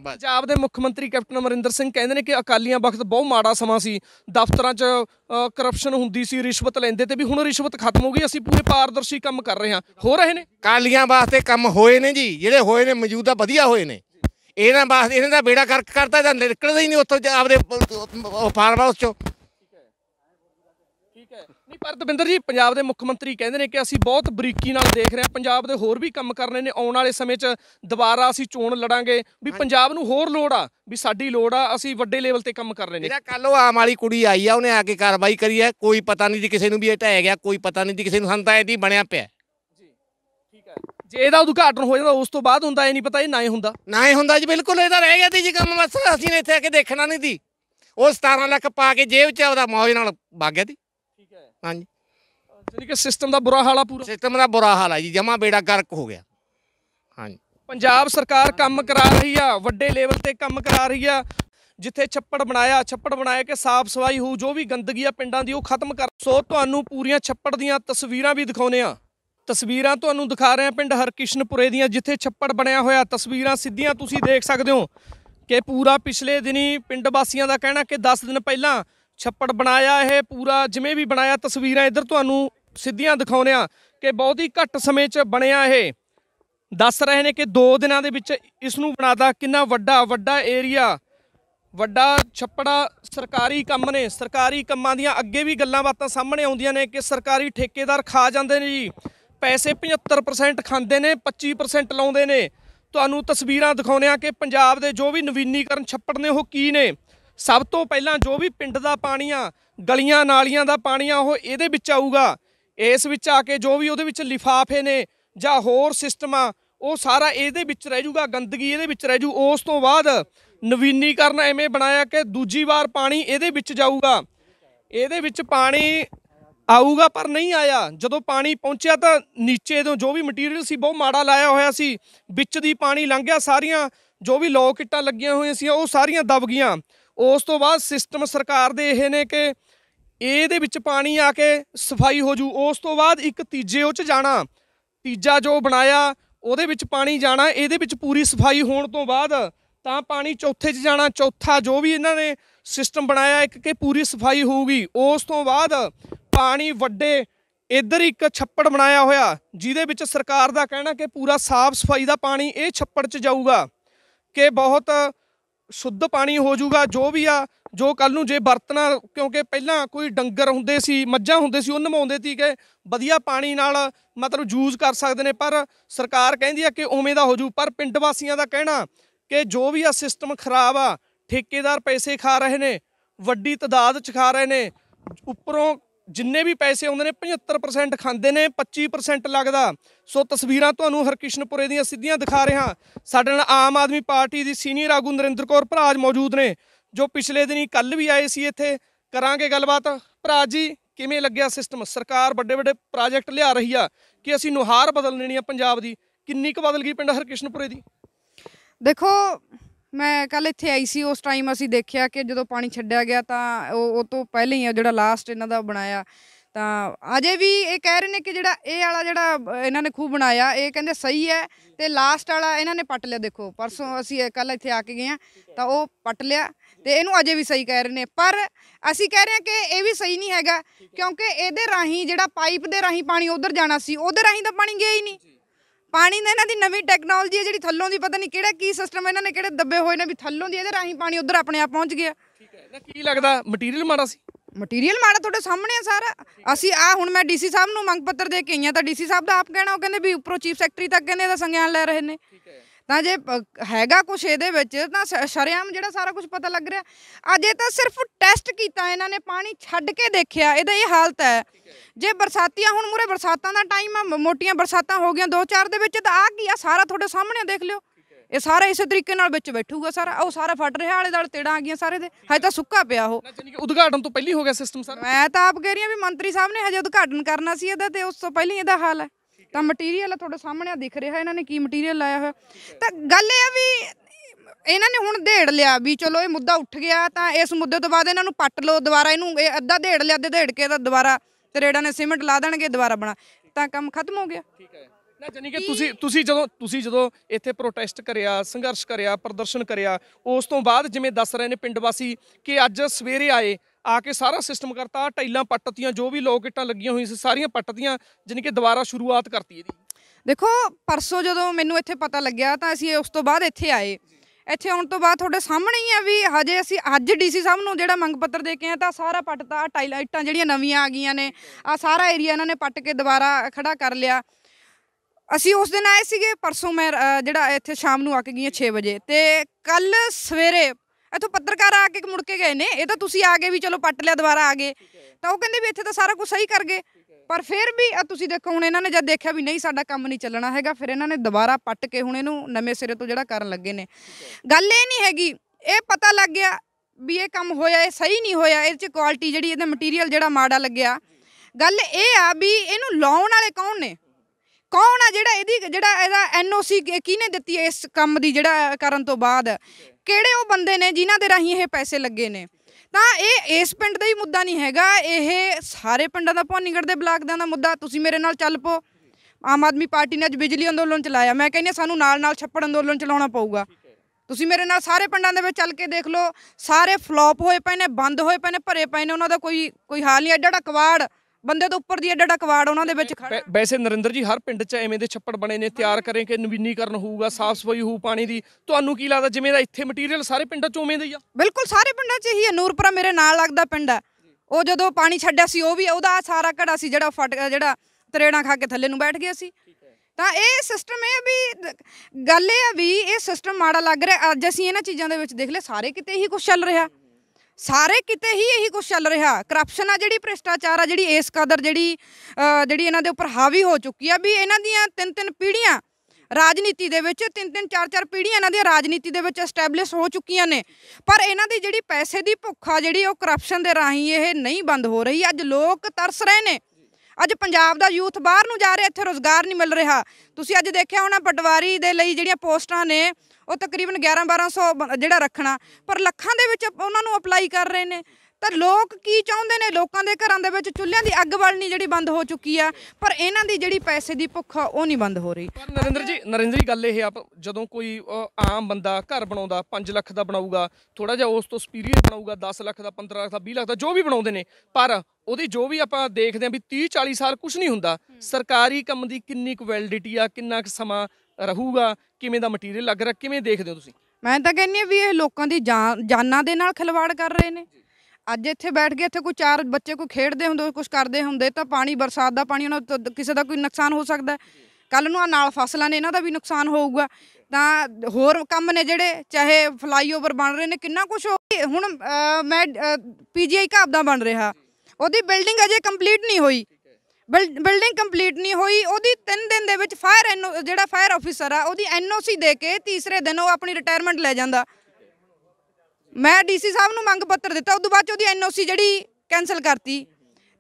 ਪੰਜਾਬ ਦੇ ਮੁੱਖ ਮੰਤਰੀ ਕੈਪਟਨ ਅਮਰਿੰਦਰ ਸਿੰਘ ਕਹਿੰਦੇ ਨੇ ਕਿ ਅਕਾਲੀਆਂ ਵਕਤ ਬਹੁਤ ਮਾੜਾ ਸਮਾਂ ਸੀ ਦਫ਼ਤਰਾਂ 'ਚ ਕਰਪਸ਼ਨ ਹੁੰਦੀ ਸੀ ਰਿਸ਼ਵਤ ਲੈਂਦੇ ਤੇ ਵੀ ਹੁਣ ਰਿਸ਼ਵਤ ਖਤਮ ਹੋ ਗਈ ਅਸੀਂ ਪੂਰੇ ਪਾਰਦਰਸ਼ੀ ਕੰਮ ਕਰ ਰਹੇ ਹਾਂ ਹੋ ਰਹੇ ਨੇ ਅਕਾਲੀਆਂ ਵਾਸਤੇ ਕੰਮ ਹੋਏ ਨੇ ਜੀ ਜਿਹੜੇ ਹੋਏ ਨੇ ਮੌਜੂਦਾ ਵਧੀਆ ਹੋਏ ਨੇ ਇਹਨਾਂ ਵਾਸਤੇ ਇਹਨਾਂ ਦਾ ਬੇੜਾ ਕਰਕ ਕਰਤਾ ਤਾਂ ਨਿਕਲਦਾ ਹੀ ਨਹੀਂ ਉੱਥੋਂ ਆਪਦੇ ਫਾਰਮ ਹਾਊਸ ਚੋਂ ਪਰ ਦਵਿੰਦਰ ਜੀ ਪੰਜਾਬ ਦੇ ਮੁੱਖ ਮੰਤਰੀ ਕਹਿੰਦੇ ਨੇ ਕਿ ਅਸੀਂ ਬਹੁਤ ਬਰੀਕੀ ਨਾਲ ਦੇਖ ਰਹੇ ਹਾਂ ਪੰਜਾਬ ਦੇ ਹੋਰ ਵੀ ਕੰਮ ਕਰਨੇ ਨੇ ਆਉਣ ਵਾਲੇ ਸਮੇਂ 'ਚ ਦੁਬਾਰਾ ਅਸੀਂ ਚੋਣ ਲੜਾਂਗੇ ਵੀ ਪੰਜਾਬ ਨੂੰ ਹੋਰ ਲੋੜ ਆ ਵੀ ਸਾਡੀ ਲੋੜ ਆ ਅਸੀਂ ਵੱਡੇ ਲੈਵਲ ਤੇ ਕੰਮ ਕਰ ਰਹੇ ਨੇ ਜਿਹੜਾ ਕੱਲ ਉਹ ਆਮ ਵਾਲੀ ਕੁੜੀ ਆਈ ਆ ਉਹਨੇ ਆ ਕੇ ਕਾਰਵਾਈ ਕਰੀ ਹੈ ਕੋਈ ਪਤਾ ਨਹੀਂ ਜੀ ਕਿਸੇ ਨੂੰ ਵੀ ਇਹ ਢਾਇਆ ਗਿਆ ਕੋਈ ਪਤਾ ਨਹੀਂ ਜੀ ਕਿਸੇ ਨੂੰ ਸੰਤਾ ਇਹਦੀ ਬਣਿਆ ਪਿਆ ਜੇ ਇਹਦਾ ਉਦਘਾਟਨ ਹੋ ਜਾਂਦਾ ਉਸ ਤੋਂ ਬਾਅਦ ਹੁੰਦਾ ਇਹ ਨਹੀਂ ਪਤਾ ਇਹ ਨਾ ਹੀ ਹੁੰਦਾ ਨਾ ਹੀ ਹੁੰਦਾ ਜੀ ਬਿਲਕੁਲ ਇਹਦਾ ਰਹਿ ਗਿਆ ਤੇ ਜੀ ਕੰਮ ਬਸ ਅਸੀਂ ਇੱਥੇ ਆ ਕੇ ਦੇਖਣਾ ਨਹੀਂ ਦੀ ਉਹ 17 ਲੱਖ ਪਾ ਕੇ ਜੇਬ 'ਚ ਆਉਦਾ ਮੌਜ ਨਾਲ ਭਾਗ ਗਿਆ ਦੀ ਹਾਂਜੀ ਯਾਨੀ ਕਿ ਸਿਸਟਮ ਦਾ ਬੁਰਾ ਹਾਲ ਆ ਪੂਰਾ ਸਿਸਟਮ ਦਾ ਬੁਰਾ ਹਾਲ ਆ ਜੀ ਜਮਾ ਬੇੜਾ ਗਰਕ ਹੋ ਗਿਆ ਹਾਂਜੀ ਪੰਜਾਬ ਸਰਕਾਰ ਕੰਮ ਕਰਾ ਰਹੀ ਆ ਵੱਡੇ ਲੈਵਲ ਤੇ ਕੰਮ ਕਰਾ ਰਹੀ ਆ ਜਿੱਥੇ ਛੱਪੜ ਬਣਾਇਆ ਛੱਪੜ ਬਣਾਇਆ ਕਿ ਸਾਫ਼ ਸਫਾਈ ਹੋ ਜੋ ਵੀ ਗੰਦਗੀ ਆ ਪਿੰਡਾਂ ਦੀ ਉਹ ਖਤਮ ਕਰ ਸੋ ਤੁਹਾਨੂੰ ਪੂਰੀਆਂ ਛੱਪੜ ਦੀਆਂ ਤਸਵੀਰਾਂ ਵੀ ਦਿਖਾਉਨੇ ਆ ਤਸਵੀਰਾਂ ਤੁਹਾਨੂੰ ਦਿਖਾ ਰਹੇ ਆ ਪਿੰਡ ਹਰਕਿਸ਼ਨਪੁਰੇ ਦੀਆਂ ਜਿੱਥੇ ਛੱਪੜ ਬਣਿਆ ਹੋਇਆ ਤਸਵੀਰਾਂ ਸਿੱਧੀਆਂ ਤੁਸੀਂ ਦੇਖ ਸਕਦੇ ਹੋ ਕਿ ਪੂਰਾ ਪਿਛਲੇ ਦਿਨੀ ਪਿੰਡ ਵਾਸੀਆਂ ਦਾ ਕਹਿਣਾ ਕਿ 10 ਦਿਨ ਪਹਿਲਾਂ ਛੱਪੜ ਬਣਾਇਆ ਇਹ ਪੂਰਾ ਜਿਵੇਂ ਵੀ ਬਣਾਇਆ ਤਸਵੀਰਾਂ ਇੱਧਰ ਤੁਹਾਨੂੰ ਸਿੱਧੀਆਂ ਦਿਖਾਉਨੇ ਆ ਕਿ ਬਹੁਤ ਹੀ ਘੱਟ ਸਮੇਂ 'ਚ ਬਣਿਆ ਇਹ ਦੱਸ ਰਹੇ ਨੇ ਕਿ 2 ਦਿਨਾਂ ਦੇ ਵਿੱਚ ਇਸ ਨੂੰ ਬਣਾਦਾ ਕਿੰਨਾ ਵੱਡਾ ਵੱਡਾ ਏਰੀਆ ਵੱਡਾ ਛੱਪੜਾ ਸਰਕਾਰੀ ਕੰਮ ਨੇ ਸਰਕਾਰੀ ਕੰਮਾਂ ਦੀਆਂ ਅੱਗੇ ਵੀ ਗੱਲਾਂ ਬਾਤਾਂ ਸਾਹਮਣੇ ਆਉਂਦੀਆਂ ਨੇ ਕਿ ਸਰਕਾਰੀ ਠੇਕੇਦਾਰ ਖਾ ਜਾਂਦੇ ਨੇ ਜੀ ਪੈਸੇ 75% ਖਾਂਦੇ ਨੇ 25% ਲਾਉਂਦੇ ਨੇ ਤੁਹਾਨੂੰ ਤਸਵੀਰਾਂ ਦਿਖਾਉਨੇ ਆ ਕਿ ਪੰਜਾਬ ਦੇ ਜੋ ਵੀ ਨਵੀਨੀਕਰਨ ਛੱਪੜ ਨੇ ਉਹ ਕੀ ਨੇ ਸਭ ਤੋਂ ਪਹਿਲਾਂ ਜੋ ਵੀ ਪਿੰਡ ਦਾ ਪਾਣੀ ਆ ਗਲੀਆਂ ਨਾਲੀਆਂ ਦਾ ਪਾਣੀ ਆ ਉਹ ਇਹਦੇ ਵਿੱਚ ਆਊਗਾ ਇਸ ਵਿੱਚ ਆ ਕੇ ਜੋ ਵੀ ਉਹਦੇ ਵਿੱਚ ਲਿਫਾਫੇ ਨੇ ਜਾਂ ਹੋਰ ਸਿਸਟਮ ਆ ਉਹ ਸਾਰਾ ਇਹਦੇ ਵਿੱਚ ਰਹਿ ਜਾਊਗਾ ਗੰਦਗੀ ਇਹਦੇ ਵਿੱਚ ਰਹਿ ਜੂ ਉਸ ਤੋਂ ਬਾਅਦ ਨਵੀਨੀਕਰਨ ਐਵੇਂ ਬਣਾਇਆ ਕਿ ਦੂਜੀ ਵਾਰ ਪਾਣੀ ਇਹਦੇ ਵਿੱਚ ਜਾਊਗਾ ਇਹਦੇ ਵਿੱਚ ਪਾਣੀ ਆਊਗਾ ਪਰ ਨਹੀਂ ਆਇਆ ਜਦੋਂ ਪਾਣੀ ਪਹੁੰਚਿਆ ਤਾਂ ਨੀਚੇ ਤੋਂ ਜੋ ਵੀ ਮਟੀਰੀਅਲ ਸੀ ਬਹੁਤ ਮਾੜਾ ਲਾਇਆ ਹੋਇਆ ਸੀ ਵਿੱਚ ਦੀ ਪਾਣੀ ਲੰਘ ਗਿਆ ਸਾਰੀਆਂ ਜੋ ਵੀ ਲੋਕ ਇੱਟਾਂ ਲੱਗੀਆਂ ਹੋਈਆਂ ਸੀ ਉਹ ਸਾਰੀਆਂ ਦਬ ਗਈਆਂ ਉਸ ਤੋਂ ਬਾਅਦ ਸਿਸਟਮ ਸਰਕਾਰ ਦੇ ਇਹ ਨੇ ਕਿ ਇਹਦੇ ਵਿੱਚ ਪਾਣੀ ਆ ਕੇ ਸਫਾਈ ਹੋ ਜੂ ਉਸ ਤੋਂ ਬਾਅਦ ਇੱਕ ਤੀਜੇ ਉਹ ਚ ਜਾਣਾ ਤੀਜਾ ਜੋ ਬਣਾਇਆ ਉਹਦੇ ਵਿੱਚ ਪਾਣੀ ਜਾਣਾ ਇਹਦੇ ਵਿੱਚ ਪੂਰੀ ਸਫਾਈ ਹੋਣ ਤੋਂ ਬਾਅਦ ਤਾਂ ਪਾਣੀ ਚੌਥੇ 'ਚ ਜਾਣਾ ਚੌਥਾ ਜੋ ਵੀ ਇਹਨਾਂ ਨੇ ਸਿਸਟਮ ਬਣਾਇਆ ਇੱਕ ਕਿ ਪੂਰੀ ਸਫਾਈ ਹੋਊਗੀ ਉਸ ਤੋਂ ਬਾਅਦ ਪਾਣੀ ਵੱਡੇ ਇੱਧਰ ਇੱਕ ਛੱਪੜ ਬਣਾਇਆ ਹੋਇਆ ਜਿਹਦੇ ਵਿੱਚ ਸਰਕਾਰ ਦਾ ਕਹਿਣਾ ਕਿ ਪੂਰਾ ਸਾਫ਼ ਸਫਾਈ ਦਾ ਪਾਣੀ ਇਹ ਛੱਪੜ 'ਚ ਜਾਊਗਾ ਕਿ ਬਹੁਤ ਸ਼ੁੱਧ ਪਾਣੀ ਹੋ ਜਾਊਗਾ ਜੋ ਵੀ ਆ ਜੋ ਕੱਲ ਨੂੰ ਜੇ ਵਰਤਣਾ ਕਿਉਂਕਿ ਪਹਿਲਾਂ ਕੋਈ ਡੰਗਰ ਹੁੰਦੇ ਸੀ ਮੱਝਾਂ ਹੁੰਦੇ ਸੀ ਉਹ ਨਮਾਉਂਦੇ ਸੀ ਕਿ ਵਧੀਆ ਪਾਣੀ ਨਾਲ ਮਤਲਬ ਯੂਜ਼ ਕਰ ਸਕਦੇ ਨੇ ਪਰ ਸਰਕਾਰ ਕਹਿੰਦੀ ਆ ਕਿ ਉਵੇਂ ਦਾ ਹੋ ਜੂ ਪਰ ਪਿੰਡ ਵਾਸੀਆਂ ਦਾ ਕਹਿਣਾ ਕਿ ਜੋ ਵੀ ਆ ਸਿਸਟਮ ਖਰਾਬ ਆ ਠੇਕੇਦਾਰ ਪੈਸੇ ਖਾ ਰਹੇ ਨੇ ਵੱਡੀ ਤਦਾਦ ਚ ਖਾ ਰਹੇ ਨੇ ਉੱਪਰੋਂ ਜਿੰਨੇ ਵੀ ਪੈਸੇ ਆਉਂਦੇ ਨੇ 75% ਖਾਂਦੇ ਨੇ 25% ਲੱਗਦਾ ਸੋ ਤਸਵੀਰਾਂ ਤੁਹਾਨੂੰ ਹਰਕਿਸ਼ਨਪੁਰੇ ਦੀਆਂ ਸਿੱਧੀਆਂ ਦਿਖਾ ਰਿਹਾ ਸਾਡੇ ਨਾਲ ਆਮ ਆਦਮੀ ਪਾਰਟੀ ਦੀ ਸੀਨੀਅਰ ਆਗੂ ਨਰਿੰਦਰ ਕੌਰ ਭਰਾਜ ਮੌਜੂਦ ਨੇ ਜੋ ਪਿਛਲੇ ਦਿਨੀ ਕੱਲ ਵੀ ਆਏ ਸੀ ਇੱਥੇ ਕਰਾਂਗੇ ਗੱਲਬਾਤ ਭਰਾਜ ਜੀ ਕਿਵੇਂ ਲੱਗਿਆ ਸਿਸਟਮ ਸਰਕਾਰ ਵੱਡੇ ਵੱਡੇ ਪ੍ਰੋਜੈਕਟ ਲਿਆ ਰਹੀ ਆ ਕਿ ਅਸੀਂ ਨੁਹਾਰ ਬਦਲ ਲੈਣੀ ਆ ਪੰਜਾਬ ਦੀ ਕਿੰਨੀ ਕੁ ਬਦਲ ਗਈ ਪਿੰਡ ਹਰਕਿਸ਼ਨਪੁਰੇ ਦੀ ਦੇਖੋ ਮੈਂ ਕੱਲ ਇੱਥੇ ਆਈ ਸੀ ਉਸ ਟਾਈਮ ਅਸੀਂ ਦੇਖਿਆ ਕਿ ਜਦੋਂ ਪਾਣੀ ਛੱਡਿਆ ਗਿਆ ਤਾਂ ਉਹ ਉਹ ਤੋਂ ਪਹਿਲੇ ਹੀ ਆ ਜਿਹੜਾ ਲਾਸਟ ਇਹਨਾਂ ਦਾ ਬਣਾਇਆ ਤਾਂ ਅਜੇ ਵੀ ਇਹ ਕਹਿ ਰਹੇ ਨੇ ਕਿ ਜਿਹੜਾ ਇਹ ਵਾਲਾ ਜਿਹੜਾ ਇਹਨਾਂ ਨੇ ਖੂਬ ਬਣਾਇਆ ਇਹ ਕਹਿੰਦੇ ਸਹੀ ਹੈ ਤੇ ਲਾਸਟ ਵਾਲਾ ਇਹਨਾਂ ਨੇ ਪੱਟ ਲਿਆ ਦੇਖੋ ਪਰਸੋਂ ਅਸੀਂ ਕੱਲ ਇੱਥੇ ਆ ਕੇ ਗਏ ਆ ਤਾਂ ਉਹ ਪੱਟ ਲਿਆ ਤੇ ਇਹਨੂੰ ਅਜੇ ਵੀ ਸਹੀ ਕਹਿ ਰਹੇ ਨੇ ਪਰ ਅਸੀਂ ਕਹਿ ਰਹੇ ਹਾਂ ਕਿ ਇਹ ਵੀ ਸਹੀ ਨਹੀਂ ਹੈਗਾ ਕਿਉਂਕਿ ਇਹਦੇ ਰਾਹੀਂ ਜਿਹੜਾ ਪਾਈਪ ਦੇ ਰਾਹੀਂ ਪਾਣੀ ਉਧਰ ਜਾਣਾ ਸੀ ਉਧਰ ਰਾਹੀਂ ਤਾਂ ਪਾਣੀ ਗਿਆ ਹੀ ਨਹੀਂ ਪਾਣੀ ਨੇ ਇਹਨਾਂ ਦੀ ਨਵੀਂ ਟੈਕਨੋਲੋਜੀ ਹੈ ਜਿਹੜੀ ਥੱਲੋਂ ਦੀ ਪਤਾ ਨਹੀਂ ਕਿਹੜਾ ਕੀ ਸਿਸਟਮ ਇਹਨਾਂ ਨੇ ਕਿਹੜੇ ਦੱਬੇ ਹੋਏ ਨੇ ਵੀ ਥੱਲੋਂ ਦੀ ਇਹਦੇ ਰਾਹੀਂ ਪਾਣੀ ਉਧਰ ਆਪਣੇ ਆਪ ਪਹੁੰਚ ਗਿਆ ਠੀਕ ਹੈ ਨਾ ਕੀ ਲੱਗਦਾ ਮਟੀਰੀਅਲ ਮਾਰਾ ਸੀ ਮਟੀਰੀਅਲ ਮਾਰਾ ਤੁਹਾਡੇ ਸਾਹਮਣੇ ਆ ਸਾਰਾ ਅਸੀਂ ਆ ਹੁਣ ਮੈਂ ਡੀਸੀ ਸਾਹਿਬ ਨੂੰ ਮੰਗ ਪੱਤਰ ਦੇ ਕੇ ਆਈਆਂ ਤਾਂ ਡੀਸੀ ਸਾਹਿਬ ਦਾ ਆਪ ਕਹਿਣਾ ਉਹ ਕਹਿੰਦੇ ਵੀ ਉੱਪਰੋਂ ਚੀਫ ਸੈਕਟਰੀ ਤੱਕ ਕਹਿੰਦੇ ਇਹਦਾ ਸੰਗਿਆਨ ਲੈ ਰਹੇ ਨੇ ਠੀਕ ਹੈ ਤਾਂ ਜੇ ਹੈਗਾ ਕੁਝ ਇਹਦੇ ਵਿੱਚ ਤਾਂ ਸ਼ਰਿਆਮ ਜਿਹੜਾ ਸਾਰਾ ਕੁਝ ਪਤਾ ਲੱਗ ਰਿਹਾ ਅਜੇ ਤਾਂ ਸਿਰਫ ਟੈਸਟ ਕੀਤਾ ਇਹਨਾਂ ਨੇ ਪਾਣੀ ਛੱਡ ਕੇ ਦੇਖਿਆ ਇਹਦਾ ਇਹ ਹਾਲਤ ਹੈ ਜੇ ਬਰਸਾਤੀਆਂ ਹੁਣ ਮੂਰੇ ਬਰਸਾਤਾਂ ਦਾ ਟਾਈਮ ਆ ਮੋਟੀਆਂ ਬਰਸਾਤਾਂ ਹੋ ਗਈਆਂ ਦੋ ਚਾਰ ਦੇ ਵਿੱਚ ਤਾਂ ਆ ਕੀ ਆ ਸਾਰਾ ਤੁਹਾਡੇ ਸਾਹਮਣੇ ਦੇਖ ਲਿਓ ਇਹ ਸਾਰਾ ਇਸੇ ਤਰੀਕੇ ਨਾਲ ਵਿੱਚ ਬੈਠੂਗਾ ਸਾਰਾ ਉਹ ਸਾਰਾ ਫਟ ਰਿਹਾ ਆਲੇ ਦਾਲ ਤੇੜਾਂ ਆ ਗਈਆਂ ਸਾਰੇ ਦੇ ਹਜੇ ਤਾਂ ਸੁੱਕਾ ਪਿਆ ਉਹ ਉਦਘਾਟਨ ਤੋਂ ਪਹਿਲੀ ਹੋ ਗਿਆ ਸਿਸਟਮ ਸਰ ਮੈਂ ਤਾਂ ਆਪ ਕਹਿ ਰਹੀ ਆ ਵੀ ਮੰਤਰੀ ਸਾਹਿਬ ਨੇ ਹਜੇ ਉਦਘਾਟਨ ਕਰਨਾ ਸੀ ਇਹਦਾ ਤੇ ਉਸ ਤੋਂ ਪਹਿਲੀ ਇਹਦਾ ਹਾਲ ਹੈ ਤਾਂ ਮਟੀਰੀਅਲ ਤੁਹਾਡੇ ਸਾਹਮਣੇ ਆ ਦਿਖ ਰਿਹਾ ਇਹਨਾਂ ਨੇ ਕੀ ਮਟੀਰੀਅਲ ਲਾਇਆ ਹੋਇਆ ਤਾਂ ਗੱਲ ਇਹ ਆ ਵੀ ਇਹਨਾਂ ਨੇ ਹੁਣ ਢੇੜ ਲਿਆ ਵੀ ਚਲੋ ਇਹ ਮੁੱਦਾ ਉੱਠ ਗਿਆ ਤਾਂ ਇਸ ਮੁੱਦੇ ਤੋਂ ਬਾਅਦ ਇਹਨਾਂ ਨੂੰ ਪੱਟ ਲਓ ਦੁਬਾਰਾ ਇਹਨੂੰ ਇਹ ਅੱਧਾ ਢੇੜ ਲਿਆ ਅੱਧੇ ਢੇੜ ਕੇ ਤਾਂ ਦੁਬਾਰਾ ਤਰੇੜਾਂ ਨੇ ਸੀਮੈਂਟ ਲਾ ਦੇਣਗੇ ਦੁਬਾਰਾ ਬਣਾ ਤਾਂ ਕੰਮ ਖਤਮ ਹੋ ਗਿਆ ਠੀਕ ਹੈ ਨਾ ਜਾਨੀ ਕਿ ਤੁਸੀਂ ਤੁਸੀਂ ਜਦੋਂ ਤੁਸੀਂ ਜਦੋਂ ਇੱਥੇ ਪ੍ਰੋਟੈਸਟ ਕਰਿਆ ਸੰਘਰਸ਼ ਕਰਿਆ ਪ੍ਰਦਰਸ਼ਨ ਕਰਿਆ ਉਸ ਤੋਂ ਬਾਅਦ ਜਿਵੇਂ ਦੱਸ ਰਹੇ ਨੇ ਪਿੰਡ ਵਾਸੀ ਕਿ ਅੱਜ ਸਵੇਰੇ ਆਏ ਆ ਕੇ ਸਾਰਾ ਸਿਸਟਮ ਕਰਤਾ ਟਾਈਲਾਂ ਪੱਟਤੀਆਂ ਜੋ ਵੀ ਲੋਕ ਇੱਟਾਂ ਲੱਗੀਆਂ ਹੋਈਆਂ ਸੀ ਸਾਰੀਆਂ ਪੱਟਤੀਆਂ ਜਾਨੀ ਕਿ ਦੁਬਾਰਾ ਸ਼ੁਰੂਆਤ ਕਰਤੀ ਇਹਦੀ ਦੇਖੋ ਪਰਸੋਂ ਜਦੋਂ ਮੈਨੂੰ ਇੱਥੇ ਪਤਾ ਲੱਗਿਆ ਤਾਂ ਅਸੀਂ ਉਸ ਤੋਂ ਬਾਅਦ ਇੱਥੇ ਆਏ ਇੱਥੇ ਆਉਣ ਤੋਂ ਬਾਅਦ ਤੁਹਾਡੇ ਸਾਹਮਣੇ ਹੀ ਆ ਵੀ ਹਜੇ ਅਸੀਂ ਅੱਜ ਡੀਸੀ ਸਾਹਿਬ ਨੂੰ ਜਿਹੜਾ ਮੰਗ ਪੱਤਰ ਦੇ ਕੇ ਆ ਤਾਂ ਸਾਰਾ ਪੱਟਤਾ ਟਾਈਲਾਈਟਾਂ ਜਿਹੜੀਆਂ ਨਵੀਆਂ ਆ ਗਈਆਂ ਨੇ ਆ ਸਾਰਾ ਏਰੀਆ ਇਹਨਾਂ ਨੇ ਪੱਟ ਕੇ ਦੁਬਾਰਾ ਖੜਾ ਕਰ ਲਿਆ ਅਸੀਂ ਉਸ ਦਿਨ ਆਏ ਸੀਗੇ ਪਰਸੋਂ ਮੈਂ ਜਿਹੜਾ ਇੱਥੇ ਸ਼ਾਮ ਨੂੰ ਆ ਕੇ ਗਈਆਂ 6 ਵਜੇ ਤੇ ਕੱਲ ਸਵੇਰੇ ਇੱਥੋਂ ਪੱਤਰਕਾਰ ਆ ਕੇ ਮੁੜ ਕੇ ਗਏ ਨੇ ਇਹ ਤਾਂ ਤੁਸੀਂ ਆ ਗਏ ਵੀ ਚਲੋ ਪੱਟ ਲਿਆ ਦੁਬਾਰਾ ਆ ਗਏ ਤਾਂ ਉਹ ਕਹਿੰਦੇ ਵੀ ਇੱਥੇ ਤਾਂ ਸਾਰਾ ਕੁਝ ਸਹੀ ਕਰ ਗਏ ਪਰ ਫਿਰ ਵੀ ਆ ਤੁਸੀਂ ਦੇਖੋ ਹੁਣ ਇਹਨਾਂ ਨੇ ਜਦ ਦੇਖਿਆ ਵੀ ਨਹੀਂ ਸਾਡਾ ਕੰਮ ਨਹੀਂ ਚੱਲਣਾ ਹੈਗਾ ਫਿਰ ਇਹਨਾਂ ਨੇ ਦੁਬਾਰਾ ਪੱਟ ਕੇ ਹੁਣ ਇਹਨੂੰ ਨਵੇਂ ਸਿਰੇ ਤੋਂ ਜਿਹੜਾ ਕਰਨ ਲੱਗੇ ਨੇ ਗੱਲ ਇਹ ਨਹੀਂ ਹੈਗੀ ਇਹ ਪਤਾ ਲੱਗ ਗਿਆ ਵੀ ਇਹ ਕੰਮ ਹੋਇਆ ਇਹ ਸਹੀ ਨਹੀਂ ਹੋਇਆ ਇਹ ਚ ਕੁਆਲਿਟੀ ਜਿਹੜੀ ਇਹਦਾ ਮਟੀਰੀਅਲ ਜਿਹੜਾ ਮਾੜਾ ਲੱਗਿਆ ਗੱਲ ਇਹ ਆ ਵੀ ਇਹਨੂੰ ਲਾਉਣ ਵਾਲੇ ਕੌਣ ਨੇ ਕੌਣ ਆ ਜਿਹੜਾ ਇਹਦੀ ਜਿਹੜਾ ਇਹਦਾ ਐਨਓਸੀ ਕਿਹਨੇ ਦਿੱਤੀ ਇਸ ਕੰਮ ਦੀ ਜਿਹੜਾ ਕਰਨ ਤੋਂ ਬਾਅਦ ਕਿਹੜੇ ਉਹ ਬੰਦੇ ਨੇ ਜਿਨ੍ਹਾਂ ਦੇ ਰਾਹੀਂ ਇਹ ਪੈਸੇ ਲੱਗੇ ਨੇ ਤਾਂ ਇਹ ਇਸ ਪਿੰਡ ਦਾ ਹੀ ਮੁੱਦਾ ਨਹੀਂ ਹੈਗਾ ਇਹ ਸਾਰੇ ਪਿੰਡਾਂ ਦਾ ਪੌਨੀਗੜ ਦੇ ਬਲਾਕ ਦਾ ਮੁੱਦਾ ਤੁਸੀਂ ਮੇਰੇ ਨਾਲ ਚੱਲ ਪੋ ਆਮ ਆਦਮੀ ਪਾਰਟੀ ਨੇ ਅੱਜ ਬਿਜਲੀ ਅੰਦੋਲਨ ਚਲਾਇਆ ਮੈਂ ਕਹਿੰਦੀ ਸਾਨੂੰ ਨਾਲ ਨਾਲ ਛੱਪੜ ਅੰਦੋਲਨ ਚਲਾਉਣਾ ਪਊਗਾ ਤੁਸੀਂ ਮੇਰੇ ਨਾਲ ਸਾਰੇ ਪਿੰਡਾਂ ਦੇ ਵਿੱਚ ਚੱਲ ਕੇ ਦੇਖ ਲਓ ਸਾਰੇ ਫਲॉप ਹੋਏ ਪਏ ਨੇ ਬੰਦ ਹੋਏ ਪਏ ਨੇ ਭਰੇ ਪਏ ਨੇ ਉਹਨਾਂ ਦਾ ਕੋਈ ਕੋਈ ਹਾਲ ਨਹੀਂ ਐਡਾ ਡਾ ਕਵਾੜ ਬੰਦੇ ਤੋਂ ਉੱਪਰ ਦੀ ਐਡਾ ਐਡਾ ਕਵਾੜ ਉਹਨਾਂ ਦੇ ਵਿੱਚ ਖੜਾ ਵੈਸੇ ਨਰਿੰਦਰ ਜੀ ਹਰ ਪਿੰਡ 'ਚ ਐਵੇਂ ਦੇ ਛੱਪੜ ਬਣੇ ਨੇ ਤਿਆਰ ਕਰੇ ਕਿ ਨਵੀਨੀਕਰਨ ਹੋਊਗਾ ਸਾਫ਼ ਸਫਾਈ ਹੋਊ ਪਾਣੀ ਦੀ ਤੁਹਾਨੂੰ ਕੀ ਲੱਗਦਾ ਜਿਵੇਂ ਦਾ ਇੱਥੇ ਮਟੀਰੀਅਲ ਸਾਰੇ ਪਿੰਡਾਂ 'ਚ ਉਵੇਂ ਦਾ ਹੀ ਆ ਬਿਲਕੁਲ ਸਾਰੇ ਪਿੰਡਾਂ 'ਚ ਇਹੀ ਹੈ ਨੂਰਪੁਰਾ ਮੇਰੇ ਨਾਲ ਲੱਗਦਾ ਪਿੰਡ ਆ ਉਹ ਜਦੋਂ ਪਾਣੀ ਛੱਡਿਆ ਸੀ ਉਹ ਵੀ ਉਹਦਾ ਸਾਰਾ ਘੜਾ ਸੀ ਜਿਹੜਾ ਫਟ ਜਿਹੜਾ ਤਰੇੜਾਂ ਖਾ ਕੇ ਥੱਲੇ ਨੂੰ ਬੈਠ ਗਿਆ ਸੀ ਤਾਂ ਇਹ ਸਿਸਟਮ ਇਹ ਵੀ ਗੱਲ ਇਹ ਆ ਵੀ ਇਹ ਸਿਸਟਮ ਮਾੜਾ ਲੱਗ ਰਿਹਾ ਅੱਜ ਅਸੀਂ ਇਹਨਾਂ ਚੀਜ਼ਾਂ ਦੇ ਵਿੱਚ ਦੇਖ ਲੈ ਸਾਰੇ ਕਿਤੇ ਇਹੀ ਕੁਝ ਚੱਲ ਰਿਹਾ ਸਾਰੇ ਕਿਤੇ ਹੀ ਇਹੀ ਕੁਝ ਚੱਲ ਰਿਹਾ ਕਰਪਸ਼ਨ ਆ ਜਿਹੜੀ ਭ੍ਰਿਸ਼ਟਾਚਾਰ ਆ ਜਿਹੜੀ ਇਸ ਕਦਰ ਜਿਹੜੀ ਜਿਹੜੀ ਇਹਨਾਂ ਦੇ ਉੱਪਰ ਹਾਵੀ ਹੋ ਚੁੱਕੀ ਆ ਵੀ ਇਹਨਾਂ ਦੀਆਂ ਤਿੰਨ ਤਿੰਨ ਪੀੜ੍ਹੀਆਂ ਰਾਜਨੀਤੀ ਦੇ ਵਿੱਚ ਤਿੰਨ ਤਿੰਨ ਚਾਰ ਚਾਰ ਪੀੜ੍ਹੀਆਂ ਇਹਨਾਂ ਦੀ ਰਾਜਨੀਤੀ ਦੇ ਵਿੱਚ ਐਸਟੈਬਲਿਸ਼ ਹੋ ਚੁੱਕੀਆਂ ਨੇ ਪਰ ਇਹਨਾਂ ਦੀ ਜਿਹੜੀ ਪੈਸੇ ਦੀ ਭੁੱਖ ਆ ਜਿਹੜੀ ਉਹ ਕਰਪਸ਼ਨ ਦੇ ਰਾਹੀਂ ਇਹ ਨਹੀਂ ਬੰਦ ਹੋ ਰਹੀ ਅੱਜ ਲੋਕ ਤਰਸ ਰਹੇ ਨੇ ਅੱਜ ਪੰਜਾਬ ਦਾ ਯੂਥ ਬਾਹਰ ਨੂੰ ਜਾ ਰਿਹਾ ਇੱਥੇ ਰੋਜ਼ਗਾਰ ਨਹੀਂ ਮਿਲ ਰਿਹਾ ਤੁਸੀਂ ਅੱਜ ਦੇਖਿਆ ਹੋਣਾ ਪਟਵਾਰੀ ਦੇ ਲਈ ਜਿਹੜੀਆਂ ਪੋਸਟਾਂ ਨੇ ਉਹ ਤਕਰੀਬਨ 11 1200 ਜਿਹੜਾ ਰੱਖਣਾ ਪਰ ਲੱਖਾਂ ਦੇ ਵਿੱਚ ਉਹਨਾਂ ਨੂੰ ਅਪਲਾਈ ਕਰ ਰਹੇ ਨੇ ਤਾਂ ਲੋਕ ਕੀ ਚਾਹੁੰਦੇ ਨੇ ਲੋਕਾਂ ਦੇ ਘਰਾਂ ਦੇ ਵਿੱਚ ਚੁੱਲ੍ਹਿਆਂ ਦੀ ਅੱਗ ਬਲਣੀ ਜਿਹੜੀ ਬੰਦ ਹੋ ਚੁੱਕੀ ਆ ਪਰ ਇਹਨਾਂ ਦੀ ਜਿਹੜੀ ਪੈਸੇ ਦੀ ਭੁੱਖ ਆ ਉਹ ਨਹੀਂ ਬੰਦ ਹੋ ਰਹੀ ਪਰ ਨਰਿੰਦਰ ਜੀ ਨਰਿੰਦਰ ਜੀ ਗੱਲ ਇਹ ਆ ਜਦੋਂ ਕੋਈ ਆਮ ਬੰਦਾ ਘਰ ਬਣਾਉਂਦਾ 5 ਲੱਖ ਦਾ ਬਣਾਊਗਾ ਥੋੜਾ ਜਿਹਾ ਉਸ ਤੋਂ ਸੁਪੀਰੀਅਰ ਬਣਾਊਗਾ 10 ਲੱਖ ਦਾ 15 ਲੱਖ ਦਾ 20 ਲੱਖ ਦਾ ਜੋ ਵੀ ਬਣਾਉਂਦੇ ਨੇ ਪਰ ਉਹਦੀ ਜੋ ਵੀ ਆਪਾਂ ਦੇਖਦੇ ਆਂ ਵੀ 30 40 ਸਾਲ ਕੁਝ ਨਹੀਂ ਹੁੰਦਾ ਸਰਕਾਰੀ ਕੰਮ ਦੀ ਕਿੰਨੀ ਕੁ ਵੈਲਿਡਿਟੀ ਆ ਕਿੰਨਾ ਕੁ ਸਮਾਂ ਰਹੂਗਾ ਕਿਵੇਂ ਦਾ ਮਟੀਰੀਅਲ ਲੱਗ ਰਿਹਾ ਕਿਵੇਂ ਦੇਖਦੇ ਹੋ ਤੁਸੀਂ ਮੈਂ ਤਾਂ ਕਹਿੰਨੀ ਆ ਵੀ ਇਹ ਲੋਕਾਂ ਦੀ ਜਾਨਾਂ ਦੇ ਨਾਲ ਖਿਲਵਾੜ ਕਰ ਰਹੇ ਨੇ ਅੱਜ ਇੱਥੇ ਬੈਠ ਕੇ ਇੱਥੇ ਕੋਈ ਚਾਰ ਬੱਚੇ ਕੋਈ ਖੇਡਦੇ ਹੁੰਦੇ ਕੁਝ ਕਰਦੇ ਹੁੰਦੇ ਤਾਂ ਪਾਣੀ ਬਰਸਾਤ ਦਾ ਪਾਣੀ ਉਹਨਾਂ ਕਿਸੇ ਦਾ ਕੋਈ ਨੁਕਸਾਨ ਹੋ ਸਕਦਾ ਕੱਲ ਨੂੰ ਆ ਨਾਲ ਫਸਲਾਂ ਨੇ ਇਹਨਾਂ ਦਾ ਵੀ ਨੁਕਸਾਨ ਹੋਊਗਾ ਤਾਂ ਹੋਰ ਕੰਮ ਨੇ ਜਿਹੜੇ ਚਾਹੇ ਫਲਾਈਓਵਰ ਬਣ ਰਹੇ ਨੇ ਕਿੰਨਾ ਕੁਝ ਹੁਣ ਮੈਂ ਪੀਜੀਆਈ ਘਾਬ ਦਾ ਬਣ ਰਿਹਾ ਉਹਦੀ ਬਿਲਡਿੰਗ ਅਜੇ ਕੰਪਲੀਟ ਨਹੀਂ ਹੋਈ ਬਿਲਡਿੰਗ ਕੰਪਲੀਟ ਨਹੀਂ ਹੋਈ ਉਹਦੀ 3 ਦਿਨ ਦੇ ਵਿੱਚ ਫਾਇਰ ਜਿਹੜਾ ਫਾਇਰ ਆਫੀਸਰ ਆ ਉਹਦੀ ਐਨਓਸੀ ਦੇ ਕੇ ਤੀਸਰੇ ਦਿਨ ਉਹ ਆਪਣੀ ਰਿਟਾਇਰਮੈਂਟ ਲੈ ਜਾਂਦਾ ਮੈਂ ਡੀਸੀ ਸਾਹਿਬ ਨੂੰ ਮੰਗ ਪੱਤਰ ਦਿੱਤਾ ਉਸ ਤੋਂ ਬਾਅਦ ਉਹਦੀ ਐਨਓਸੀ ਜਿਹੜੀ ਕੈਨਸਲ ਕਰਤੀ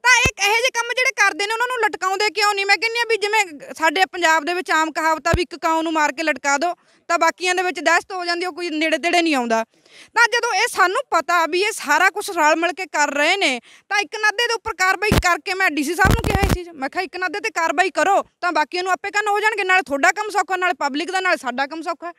ਤਾਂ ਇੱਕ ਇਹੋ ਜਿਹੇ ਕੰਮ ਜਿਹੜੇ ਕਰਦੇ ਨੇ ਉਹਨਾਂ ਨੂੰ ਲਟਕਾਉਂਦੇ ਕਿਉਂ ਨਹੀਂ ਮੈਂ ਕਹਿੰਨੀ ਆ ਵੀ ਜਿਵੇਂ ਸਾਡੇ ਪੰਜਾਬ ਦੇ ਵਿੱਚ ਆਮ ਕਹਾਵਤ ਆ ਵੀ ਇੱਕ ਕਾਉ ਨੂੰ ਮਾਰ ਕੇ ਲਟਕਾ ਦਿਓ ਤਾਂ ਬਾਕੀਆਂ ਦੇ ਵਿੱਚ ਦਹਿਸ਼ਤ ਹੋ ਜਾਂਦੀ ਉਹ ਕੋਈ ਨੇੜੇ ਤੇੜੇ ਨਹੀਂ ਆਉਂਦਾ ਤਾਂ ਜਦੋਂ ਇਹ ਸਾਨੂੰ ਪਤਾ ਵੀ ਇਹ ਸਾਰਾ ਕੁਝ ਰਲ ਮਿਲ ਕੇ ਕਰ ਰਹੇ ਨੇ ਤਾਂ ਇੱਕ ਨਾਦੇ ਦੇ ਉੱਪਰ ਕਾਰਵਾਈ ਕਰਕੇ ਮੈਂ ਡੀਸੀ ਸਾਹਿਬ ਨੂੰ ਕਿਹਾ ਇਹ ਚੀਜ਼ ਮੈਂ ਕਿਹਾ ਇੱਕ ਨਾਦੇ ਤੇ ਕਾਰਵਾਈ ਕਰੋ ਤਾਂ ਬਾਕੀਆਂ ਨੂੰ ਆਪੇ ਕੰਨ ਹੋ ਜਾਣਗੇ ਨਾਲ ਤੁਹਾਡਾ ਕੰਮ ਸੌਖਾ ਨਾਲ ਪਬਲਿਕ ਦਾ ਨਾਲ ਸਾਡਾ ਕੰਮ ਸੌਖਾ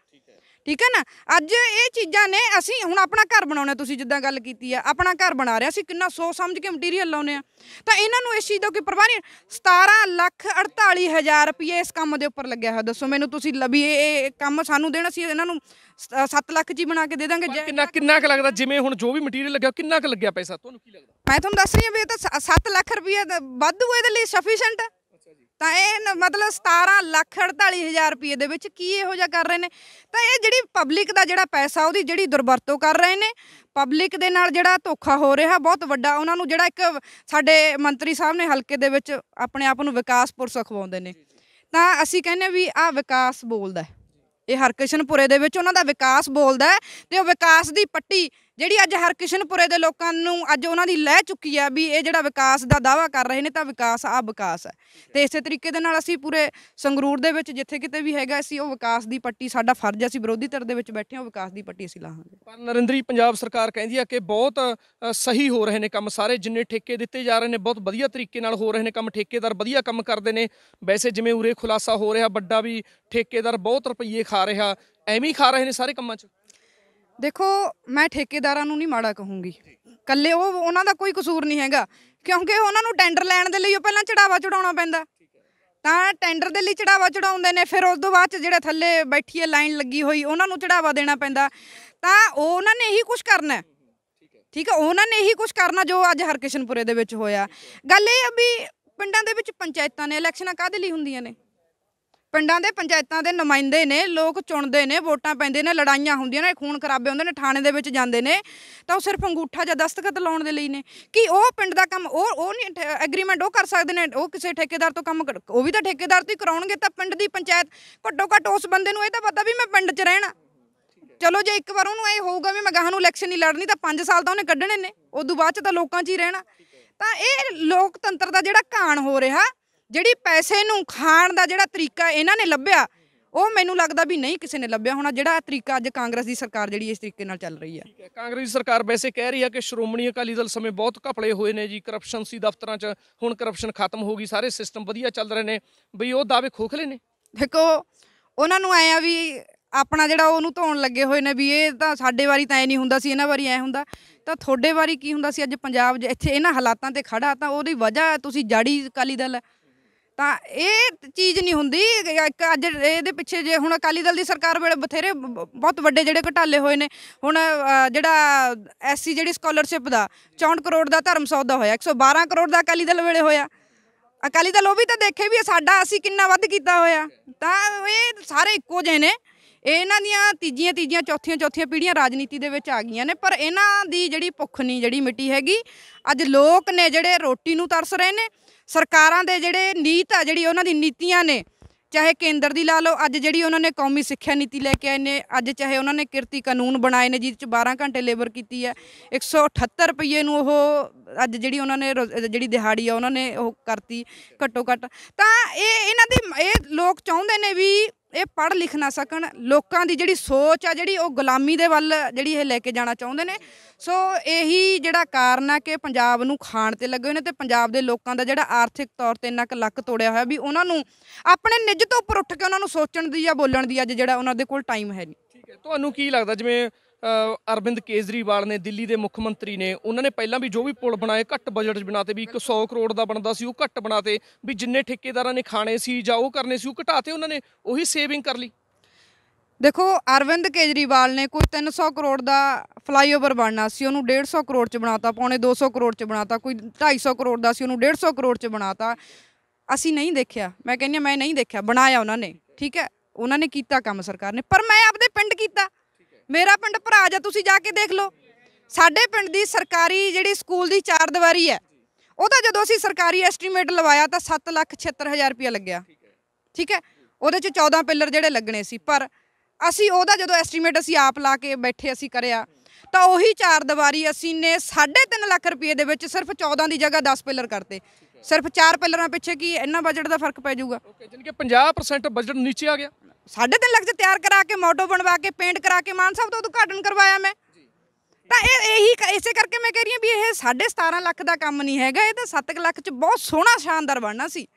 ਠੀਕ ਹੈ ਨਾ ਅੱਜ ਇਹ ਚੀਜ਼ਾਂ ਨੇ ਅਸੀਂ ਹੁਣ ਆਪਣਾ ਘਰ ਬਣਾਉਣਾ ਤੁਸੀਂ ਜਿੱਦਾਂ ਗੱਲ ਕੀਤੀ ਆ ਆਪਣਾ ਘਰ ਬਣਾ ਰਹੇ ਅਸੀਂ ਕਿੰਨਾ ਸੋਚ ਸਮਝ ਕੇ ਮਟੀਰੀਅਲ ਲਾਉਨੇ ਆ ਤਾਂ ਇਹਨਾਂ ਨੂੰ ਇਸ ਚੀਜ਼ ਦਾ ਕੋਈ ਪਰਵਾਹ ਨਹੀਂ 17 ਲੱਖ 48000 ਰੁਪਏ ਇਸ ਕੰਮ ਦੇ ਉੱਪਰ ਲੱਗਿਆ ਹੋਇਆ ਦੱਸੋ ਮੈਨੂੰ ਤੁਸੀਂ ਲਵੀ ਇਹ ਕੰਮ ਸਾਨੂੰ ਦੇਣਾ ਸੀ ਇਹਨਾਂ ਨੂੰ 7 ਲੱਖ ਜੀ ਬਣਾ ਕੇ ਦੇ ਦਾਂਗੇ ਕਿੰਨਾ ਕਿੰਨਾ ਕੁ ਲੱਗਦਾ ਜਿਵੇਂ ਹੁਣ ਜੋ ਵੀ ਮਟੀਰੀਅਲ ਲੱਗਿਆ ਕਿੰਨਾ ਕੁ ਲੱਗਿਆ ਪੈਸਾ ਤੁਹਾਨੂੰ ਕੀ ਲੱਗਦਾ ਮੈਂ ਤੁਹਾਨੂੰ ਦੱਸ ਰਹੀ ਹਾਂ ਵੀ ਇਹ ਤਾਂ 7 ਲੱਖ ਰੁਪਏ ਵਾਧੂ ਇਹਦੇ ਲਈ ਸਫੀਸ਼ੀਐਂਟ ਹੈ ਤਾਂ ਇਹ ਮਤਲਬ 17 ਲੱਖ 48 ਹਜ਼ਾਰ ਰੁਪਏ ਦੇ ਵਿੱਚ ਕੀ ਇਹੋ ਜਿਹਾ ਕਰ ਰਹੇ ਨੇ ਤਾਂ ਇਹ ਜਿਹੜੀ ਪਬਲਿਕ ਦਾ ਜਿਹੜਾ ਪੈਸਾ ਉਹਦੀ ਜਿਹੜੀ ਦੁਰਵਰਤੋਂ ਕਰ ਰਹੇ ਨੇ ਪਬਲਿਕ ਦੇ ਨਾਲ ਜਿਹੜਾ ਧੋਖਾ ਹੋ ਰਿਹਾ ਬਹੁਤ ਵੱਡਾ ਉਹਨਾਂ ਨੂੰ ਜਿਹੜਾ ਇੱਕ ਸਾਡੇ ਮੰਤਰੀ ਸਾਹਿਬ ਨੇ ਹਲਕੇ ਦੇ ਵਿੱਚ ਆਪਣੇ ਆਪ ਨੂੰ ਵਿਕਾਸ ਪੁਰਸ਼ ਅਖਵਾਉਂਦੇ ਨੇ ਤਾਂ ਅਸੀਂ ਕਹਿੰਦੇ ਵੀ ਆ ਵਿਕਾਸ ਬੋਲਦਾ ਇਹ ਹਰਕਿਸ਼ਨਪੁਰੇ ਦੇ ਵਿੱਚ ਉਹਨਾਂ ਦਾ ਵਿਕਾਸ ਬੋਲਦਾ ਤੇ ਉਹ ਵਿਕਾਸ ਦੀ ਪੱਟੀ ਜਿਹੜੀ ਅੱਜ ਹਰਕਿਸ਼ਨਪੁਰੇ ਦੇ ਲੋਕਾਂ ਨੂੰ ਅੱਜ ਉਹਨਾਂ ਦੀ ਲੈ ਚੁੱਕੀ ਆ ਵੀ ਇਹ ਜਿਹੜਾ ਵਿਕਾਸ ਦਾ ਦਾਵਾ ਕਰ ਰਹੇ ਨੇ ਤਾਂ ਵਿਕਾਸ ਆ ਵਿਕਾਸ ਹੈ ਤੇ ਇਸੇ ਤਰੀਕੇ ਦੇ ਨਾਲ ਅਸੀਂ ਪੂਰੇ ਸੰਗਰੂਰ ਦੇ ਵਿੱਚ ਜਿੱਥੇ ਕਿਤੇ ਵੀ ਹੈਗਾ ਅਸੀਂ ਉਹ ਵਿਕਾਸ ਦੀ ਪੱਟੀ ਸਾਡਾ ਫਰਜ਼ ਹੈ ਅਸੀਂ ਵਿਰੋਧੀ ਧਿਰ ਦੇ ਵਿੱਚ ਬੈਠੇ ਹਾਂ ਵਿਕਾਸ ਦੀ ਪੱਟੀ ਅਸੀਂ ਲਾਹਾਂਗੇ ਪਰ ਨਰਿੰਦਰੀ ਪੰਜਾਬ ਸਰਕਾਰ ਕਹਿੰਦੀ ਆ ਕਿ ਬਹੁਤ ਸਹੀ ਹੋ ਰਹੇ ਨੇ ਕੰਮ ਸਾਰੇ ਜਿੰਨੇ ਠੇਕੇ ਦਿੱਤੇ ਜਾ ਰਹੇ ਨੇ ਬਹੁਤ ਵਧੀਆ ਤਰੀਕੇ ਨਾਲ ਹੋ ਰਹੇ ਨੇ ਕੰਮ ਠੇਕੇਦਾਰ ਵਧੀਆ ਕੰਮ ਕਰਦੇ ਨੇ ਵੈਸੇ ਜਿਵੇਂ ਉਰੇ ਖੁਲਾਸਾ ਹੋ ਰਿਹਾ ਵੱਡਾ ਵੀ ਠੇਕੇਦਾਰ ਬਹੁਤ ਰੁਪਈਏ ਖਾ ਰਿਹਾ ਐਵੇਂ ਖਾ ਰਹੇ ਨੇ ਸਾਰੇ ਕੰਮਾਂ 'ਚ ਦੇਖੋ ਮੈਂ ਠੇਕੇਦਾਰਾਂ ਨੂੰ ਨਹੀਂ ਮਾੜਾ ਕਹੂੰਗੀ ਕੱਲੇ ਉਹ ਉਹਨਾਂ ਦਾ ਕੋਈ ਕਸੂਰ ਨਹੀਂ ਹੈਗਾ ਕਿਉਂਕਿ ਉਹਨਾਂ ਨੂੰ ਟੈਂਡਰ ਲੈਣ ਦੇ ਲਈ ਉਹ ਪਹਿਲਾਂ ਚੜਾਵਾ ਚੜਾਉਣਾ ਪੈਂਦਾ ਤਾਂ ਟੈਂਡਰ ਦੇ ਲਈ ਚੜਾਵਾ ਚੜਾਉਂਦੇ ਨੇ ਫਿਰ ਉਸ ਤੋਂ ਬਾਅਦ ਜਿਹੜੇ ਥੱਲੇ ਬੈਠੀ ਹੈ ਲਾਈਨ ਲੱਗੀ ਹੋਈ ਉਹਨਾਂ ਨੂੰ ਚੜਾਵਾ ਦੇਣਾ ਪੈਂਦਾ ਤਾਂ ਉਹ ਉਹਨਾਂ ਨੇ ਇਹੀ ਕੁਝ ਕਰਨਾ ਠੀਕ ਹੈ ਉਹਨਾਂ ਨੇ ਇਹੀ ਕੁਝ ਕਰਨਾ ਜੋ ਅੱਜ ਹਰਕਿਸ਼ਨਪੁਰੇ ਦੇ ਵਿੱਚ ਹੋਇਆ ਗੱਲ ਇਹ ਆ ਵੀ ਪਿੰਡਾਂ ਦੇ ਵਿੱਚ ਪੰਚਾਇਤਾਂ ਨੇ ਇਲੈਕਸ਼ਨਾਂ ਕਾਹਦੇ ਲਈ ਹੁੰਦੀਆਂ ਨੇ ਪਿੰਡਾਂ ਦੇ ਪੰਚਾਇਤਾਂ ਦੇ ਨੁਮਾਇੰਦੇ ਨੇ ਲੋਕ ਚੁਣਦੇ ਨੇ ਵੋਟਾਂ ਪੈਂਦੇ ਨੇ ਲੜਾਈਆਂ ਹੁੰਦੀਆਂ ਨੇ ਖੂਨ ਖਰਾਬੇ ਹੁੰਦੇ ਨੇ ਥਾਣੇ ਦੇ ਵਿੱਚ ਜਾਂਦੇ ਨੇ ਤਾਂ ਉਹ ਸਿਰਫ ਅੰਗੂਠਾ ਜਾਂ ਦਸਤਖਤ ਲਾਉਣ ਦੇ ਲਈ ਨੇ ਕਿ ਉਹ ਪਿੰਡ ਦਾ ਕੰਮ ਉਹ ਉਹ ਨਹੀਂ ਐਗਰੀਮੈਂਟ ਉਹ ਕਰ ਸਕਦੇ ਨੇ ਉਹ ਕਿਸੇ ਠੇਕੇਦਾਰ ਤੋਂ ਕੰਮ ਉਹ ਵੀ ਤਾਂ ਠੇਕੇਦਾਰ ਤੋਂ ਹੀ ਕਰਾਉਣਗੇ ਤਾਂ ਪਿੰਡ ਦੀ ਪੰਚਾਇਤ ਘੱਟੋ ਘੱਟ ਉਸ ਬੰਦੇ ਨੂੰ ਇਹ ਤਾਂ ਪਤਾ ਵੀ ਮੈਂ ਪਿੰਡ 'ਚ ਰਹਿਣਾ ਚਲੋ ਜੇ ਇੱਕ ਵਾਰ ਉਹਨੂੰ ਇਹ ਹੋਊਗਾ ਵੀ ਮੈਂ ਗਾਹਾਂ ਨੂੰ ਇਲੈਕਸ਼ਨ ਨਹੀਂ ਲੜਨੀ ਤਾਂ 5 ਸਾਲ ਤਾਂ ਉਹਨੇ ਕੱਢਣੇ ਨੇ ਉਦੋਂ ਬਾਅਦ 'ਚ ਤਾਂ ਲੋਕਾਂ 'ਚ ਹੀ ਰਹਿਣਾ ਤਾਂ ਇਹ ਲੋਕਤੰਤਰ ਦਾ ਜਿਹੜਾ ਘਾਣ ਹੋ ਰਿਹਾ ਜਿਹੜੀ ਪੈਸੇ ਨੂੰ ਖਾਣ ਦਾ ਜਿਹੜਾ ਤਰੀਕਾ ਇਹਨਾਂ ਨੇ ਲੱਭਿਆ ਉਹ ਮੈਨੂੰ ਲੱਗਦਾ ਵੀ ਨਹੀਂ ਕਿਸੇ ਨੇ ਲੱਭਿਆ ਹੋਣਾ ਜਿਹੜਾ ਤਰੀਕਾ ਅੱਜ ਕਾਂਗਰਸ ਦੀ ਸਰਕਾਰ ਜਿਹੜੀ ਇਸ ਤਰੀਕੇ ਨਾਲ ਚੱਲ ਰਹੀ ਹੈ ਕਾਂਗਰਸ ਦੀ ਸਰਕਾਰ ਵੈਸੇ ਕਹਿ ਰਹੀ ਹੈ ਕਿ ਸ਼੍ਰੋਮਣੀ ਅਕਾਲੀ ਦਲ ਸਮੇਂ ਬਹੁਤ ਘਪਲੇ ਹੋਏ ਨੇ ਜੀ ਕਰਪਸ਼ਨ ਸੀ ਦਫ਼ਤਰਾਂ 'ਚ ਹੁਣ ਕਰਪਸ਼ਨ ਖਤਮ ਹੋ ਗਈ ਸਾਰੇ ਸਿਸਟਮ ਵਧੀਆ ਚੱਲ ਰਹੇ ਨੇ ਬਈ ਉਹ ਦਾਅਵੇ ਖੋਖਲੇ ਨੇ ਦੇਖੋ ਉਹਨਾਂ ਨੂੰ ਆਇਆ ਵੀ ਆਪਣਾ ਜਿਹੜਾ ਉਹਨੂੰ ਧੋਣ ਲੱਗੇ ਹੋਏ ਨੇ ਵੀ ਇਹ ਤਾਂ ਸਾਡੇ ਵਾਰੀ ਤਾਂ ਐ ਨਹੀਂ ਹੁੰਦਾ ਸੀ ਇਹਨਾਂ ਵਾਰੀ ਐ ਹੁੰਦਾ ਤਾਂ ਤੁਹਾਡੇ ਵਾਰੀ ਕੀ ਹੁੰਦਾ ਸੀ ਅੱਜ ਪੰਜਾਬ ਇੱਥੇ ਇਹਨਾਂ ਹਾਲਾਤਾਂ ਤੇ ਖੜਾ ਤਾਂ ਉਹਦੀ ਵਜ੍ਹਾ ਤੁਸੀਂ ਜਾੜੀ ਅਕਾਲੀ ਦਲ ਤਾਂ ਇਹ ਚੀਜ਼ ਨਹੀਂ ਹੁੰਦੀ ਇੱਕ ਅੱਜ ਇਹਦੇ ਪਿੱਛੇ ਜੇ ਹੁਣ ਅਕਾਲੀ ਦਲ ਦੀ ਸਰਕਾਰ ਵੇਲੇ ਬਥੇਰੇ ਬਹੁਤ ਵੱਡੇ ਜਿਹੜੇ ਘਟਾਲੇ ਹੋਏ ਨੇ ਹੁਣ ਜਿਹੜਾ ਐਸਸੀ ਜਿਹੜੀ ਸਕਾਲਰਸ਼ਿਪ ਦਾ 64 ਕਰੋੜ ਦਾ ਧਰਮ ਸੌਦਾ ਹੋਇਆ 112 ਕਰੋੜ ਦਾ ਅਕਾਲੀ ਦਲ ਵੇਲੇ ਹੋਇਆ ਅਕਾਲੀ ਦਲ ਉਹ ਵੀ ਤਾਂ ਦੇਖੇ ਵੀ ਸਾਡਾ ਅਸੀਂ ਕਿੰਨਾ ਵੱਧ ਕੀਤਾ ਹੋਇਆ ਤਾਂ ਇਹ ਸਾਰੇ ਇੱਕੋ ਜਿਹੇ ਨੇ ਇਹਨਾਂ ਦੀਆਂ ਤੀਜੀਆਂ ਤੀਜੀਆਂ ਚੌਥੀਆਂ ਚੌਥੀਆਂ ਪੀੜ੍ਹੀਆਂ ਰਾਜਨੀਤੀ ਦੇ ਵਿੱਚ ਆ ਗਈਆਂ ਨੇ ਪਰ ਇਹਨਾਂ ਦੀ ਜਿਹੜੀ ਭੁੱਖ ਨਹੀਂ ਜਿਹੜੀ ਮਿੱਟੀ ਹੈਗੀ ਅੱਜ ਲੋਕ ਨੇ ਜਿਹੜੇ ਰੋਟੀ ਨੂੰ ਤਰਸ ਰਹੇ ਨੇ ਸਰਕਾਰਾਂ ਦੇ ਜਿਹੜੇ ਨੀਤ ਆ ਜਿਹੜੀ ਉਹਨਾਂ ਦੀ ਨੀਤੀਆਂ ਨੇ ਚਾਹੇ ਕੇਂਦਰ ਦੀ ਲਾ ਲਓ ਅੱਜ ਜਿਹੜੀ ਉਹਨਾਂ ਨੇ ਕੌਮੀ ਸਿੱਖਿਆ ਨੀਤੀ ਲੈ ਕੇ ਆਏ ਨੇ ਅੱਜ ਚਾਹੇ ਉਹਨਾਂ ਨੇ ਕਿਰਤੀ ਕਾਨੂੰਨ ਬਣਾਏ ਨੇ ਜਿਸ ਚ 12 ਘੰਟੇ ਲੇਬਰ ਕੀਤੀ ਹੈ 178 ਰੁਪਏ ਨੂੰ ਉਹ ਅੱਜ ਜਿਹੜੀ ਉਹਨਾਂ ਨੇ ਜਿਹੜੀ ਦਿਹਾੜੀ ਆ ਉਹਨਾਂ ਨੇ ਉਹ ਕਰਤੀ ਘੱਟੋ ਘੱਟ ਤਾਂ ਇਹ ਇਹਨਾਂ ਦੀ ਇਹ ਲੋਕ ਚਾਹੁੰਦੇ ਨੇ ਵੀ ਇਹ ਪੜ੍ਹ ਲਿਖ ਨਾ ਸਕਣ ਲੋਕਾਂ ਦੀ ਜਿਹੜੀ ਸੋਚ ਆ ਜਿਹੜੀ ਉਹ ਗੁਲਾਮੀ ਦੇ ਵੱਲ ਜਿਹੜੀ ਇਹ ਲੈ ਕੇ ਜਾਣਾ ਚਾਹੁੰਦੇ ਨੇ ਸੋ ਇਹੀ ਜਿਹੜਾ ਕਾਰਨ ਆ ਕਿ ਪੰਜਾਬ ਨੂੰ ਖਾਣ ਤੇ ਲੱਗੇ ਨੇ ਤੇ ਪੰਜਾਬ ਦੇ ਲੋਕਾਂ ਦਾ ਜਿਹੜਾ ਆਰਥਿਕ ਤੌਰ ਤੇ ਇੰਨਾ ਕੁ ਲੱਕ ਤੋੜਿਆ ਹੋਇਆ ਵੀ ਉਹਨਾਂ ਨੂੰ ਆਪਣੇ ਨਿੱਜ ਤੋਂ ਉੱਪਰ ਉੱਠ ਕੇ ਉਹਨਾਂ ਨੂੰ ਸੋਚਣ ਦੀ ਜਾਂ ਬੋਲਣ ਦੀ ਅੱਜ ਜਿਹੜਾ ਉਹਨਾਂ ਦੇ ਕੋਲ ਟਾਈਮ ਹੈ ਨਹੀਂ ਠੀਕ ਹੈ ਤੁਹਾਨੂੰ ਕੀ ਲੱਗਦਾ ਜਿਵੇਂ ਅਰਵਿੰਦ ਕੇਜਰੀਵਾਲ ਨੇ ਦਿੱਲੀ ਦੇ ਮੁੱਖ ਮੰਤਰੀ ਨੇ ਉਹਨਾਂ ਨੇ ਪਹਿਲਾਂ ਵੀ ਜੋ ਵੀ ਪੁਲ ਬਣਾਏ ਘੱਟ ਬਜਟ 'ਚ ਬਣਾਤੇ ਵੀ 100 ਕਰੋੜ ਦਾ ਬਣਦਾ ਸੀ ਉਹ ਘੱਟ ਬਣਾਤੇ ਵੀ ਜਿੰਨੇ ਠੇਕੇਦਾਰਾਂ ਨੇ ਖਾਣੇ ਸੀ ਜਾਂ ਉਹ ਕਰਨੇ ਸੀ ਉਹ ਘਟਾਤੇ ਉਹਨਾਂ ਨੇ ਉਹੀ ਸੇਵਿੰਗ ਕਰ ਲਈ ਦੇਖੋ ਅਰਵਿੰਦ ਕੇਜਰੀਵਾਲ ਨੇ ਕੋਈ 300 ਕਰੋੜ ਦਾ ਫਲਾਈਓਵਰ ਬਣਨਾ ਸੀ ਉਹਨੂੰ 150 ਕਰੋੜ ਚ ਬਣਾਤਾ ਪੌਣੇ 200 ਕਰੋੜ ਚ ਬਣਾਤਾ ਕੋਈ 250 ਕਰੋੜ ਦਾ ਸੀ ਉਹਨੂੰ 150 ਕਰੋੜ ਚ ਬਣਾਤਾ ਅਸੀਂ ਨਹੀਂ ਦੇਖਿਆ ਮੈਂ ਕਹਿੰਨੀ ਮੈਂ ਨਹੀਂ ਦੇਖਿਆ ਬਣਾਇਆ ਉਹਨਾਂ ਨੇ ਠੀਕ ਹੈ ਉਹਨਾਂ ਨੇ ਕੀਤਾ ਕੰਮ ਸਰਕਾਰ ਨੇ ਪਰ ਮੈਂ ਆਪਦੇ ਪਿੰਡ ਕੀਤਾ ਮੇਰਾ ਪਿੰਡ ਭਰਾ ਜਾ ਤੁਸੀਂ ਜਾ ਕੇ ਦੇਖ ਲਓ ਸਾਡੇ ਪਿੰਡ ਦੀ ਸਰਕਾਰੀ ਜਿਹੜੀ ਸਕੂਲ ਦੀ ਚਾਰ ਦੀਵਾਰੀ ਹੈ ਉਹਦਾ ਜਦੋਂ ਅਸੀਂ ਸਰਕਾਰੀ ਐਸਟੀਮੇਟ ਲਵਾਇਆ ਤਾਂ 7 ਲੱਖ 76000 ਰੁਪਇਆ ਲੱਗਿਆ ਠੀਕ ਹੈ ਉਹਦੇ ਚ 14 ਪਿੱਲਰ ਜਿਹੜੇ ਲੱਗਣੇ ਸੀ ਪਰ ਅਸੀਂ ਉਹਦਾ ਜਦੋਂ ਐਸਟੀਮੇਟ ਅਸੀਂ ਆਪ ਲਾ ਕੇ ਬੈਠੇ ਅਸੀਂ ਕਰਿਆ ਤਾਂ ਉਹੀ ਚਾਰ ਦੀਵਾਰੀ ਅਸੀਂ ਨੇ 3.5 ਲੱਖ ਰੁਪਏ ਦੇ ਵਿੱਚ ਸਿਰਫ 14 ਦੀ ਜਗ੍ਹਾ 10 ਪਿੱਲਰ ਕਰਤੇ ਸਿਰਫ ਚਾਰ ਪਿੱਲਰਾਂ ਪਿੱਛੇ ਕੀ ਇੰਨਾ ਬਜਟ ਦਾ ਫਰਕ ਪੈ ਜਾਊਗਾ ਓਕੇ ਜਾਨਕਿ 50% ਬਜਟ ਨੀਚੇ ਆ ਗਿਆ 3 ਲੱਖ ਚ ਤਿਆਰ ਕਰਾ ਕੇ ਮੋਟੋ ਬਣਵਾ ਕੇ ਪੇਂਟ ਕਰਾ ਕੇ ਮਾਨ ਸਾਹਿਬ ਤੋਂ ਉਦਘਾਟਨ ਕਰਵਾਇਆ ਮੈਂ ਤਾਂ ਇਹ ਇਹੀ ਇਸੇ ਕਰਕੇ ਮੈਂ ਕਹਿ ਰਹੀ ਹਾਂ ਵੀ ਇਹ 17.5 ਲੱਖ ਦਾ ਕੰਮ ਨਹੀਂ ਹੈਗਾ ਇਹ ਤਾਂ 7 ਲੱਖ ਚ ਬਹੁਤ ਸੋਹਣਾ ਸ਼ਾਨਦਾਰ ਬਣਨਾ ਸੀ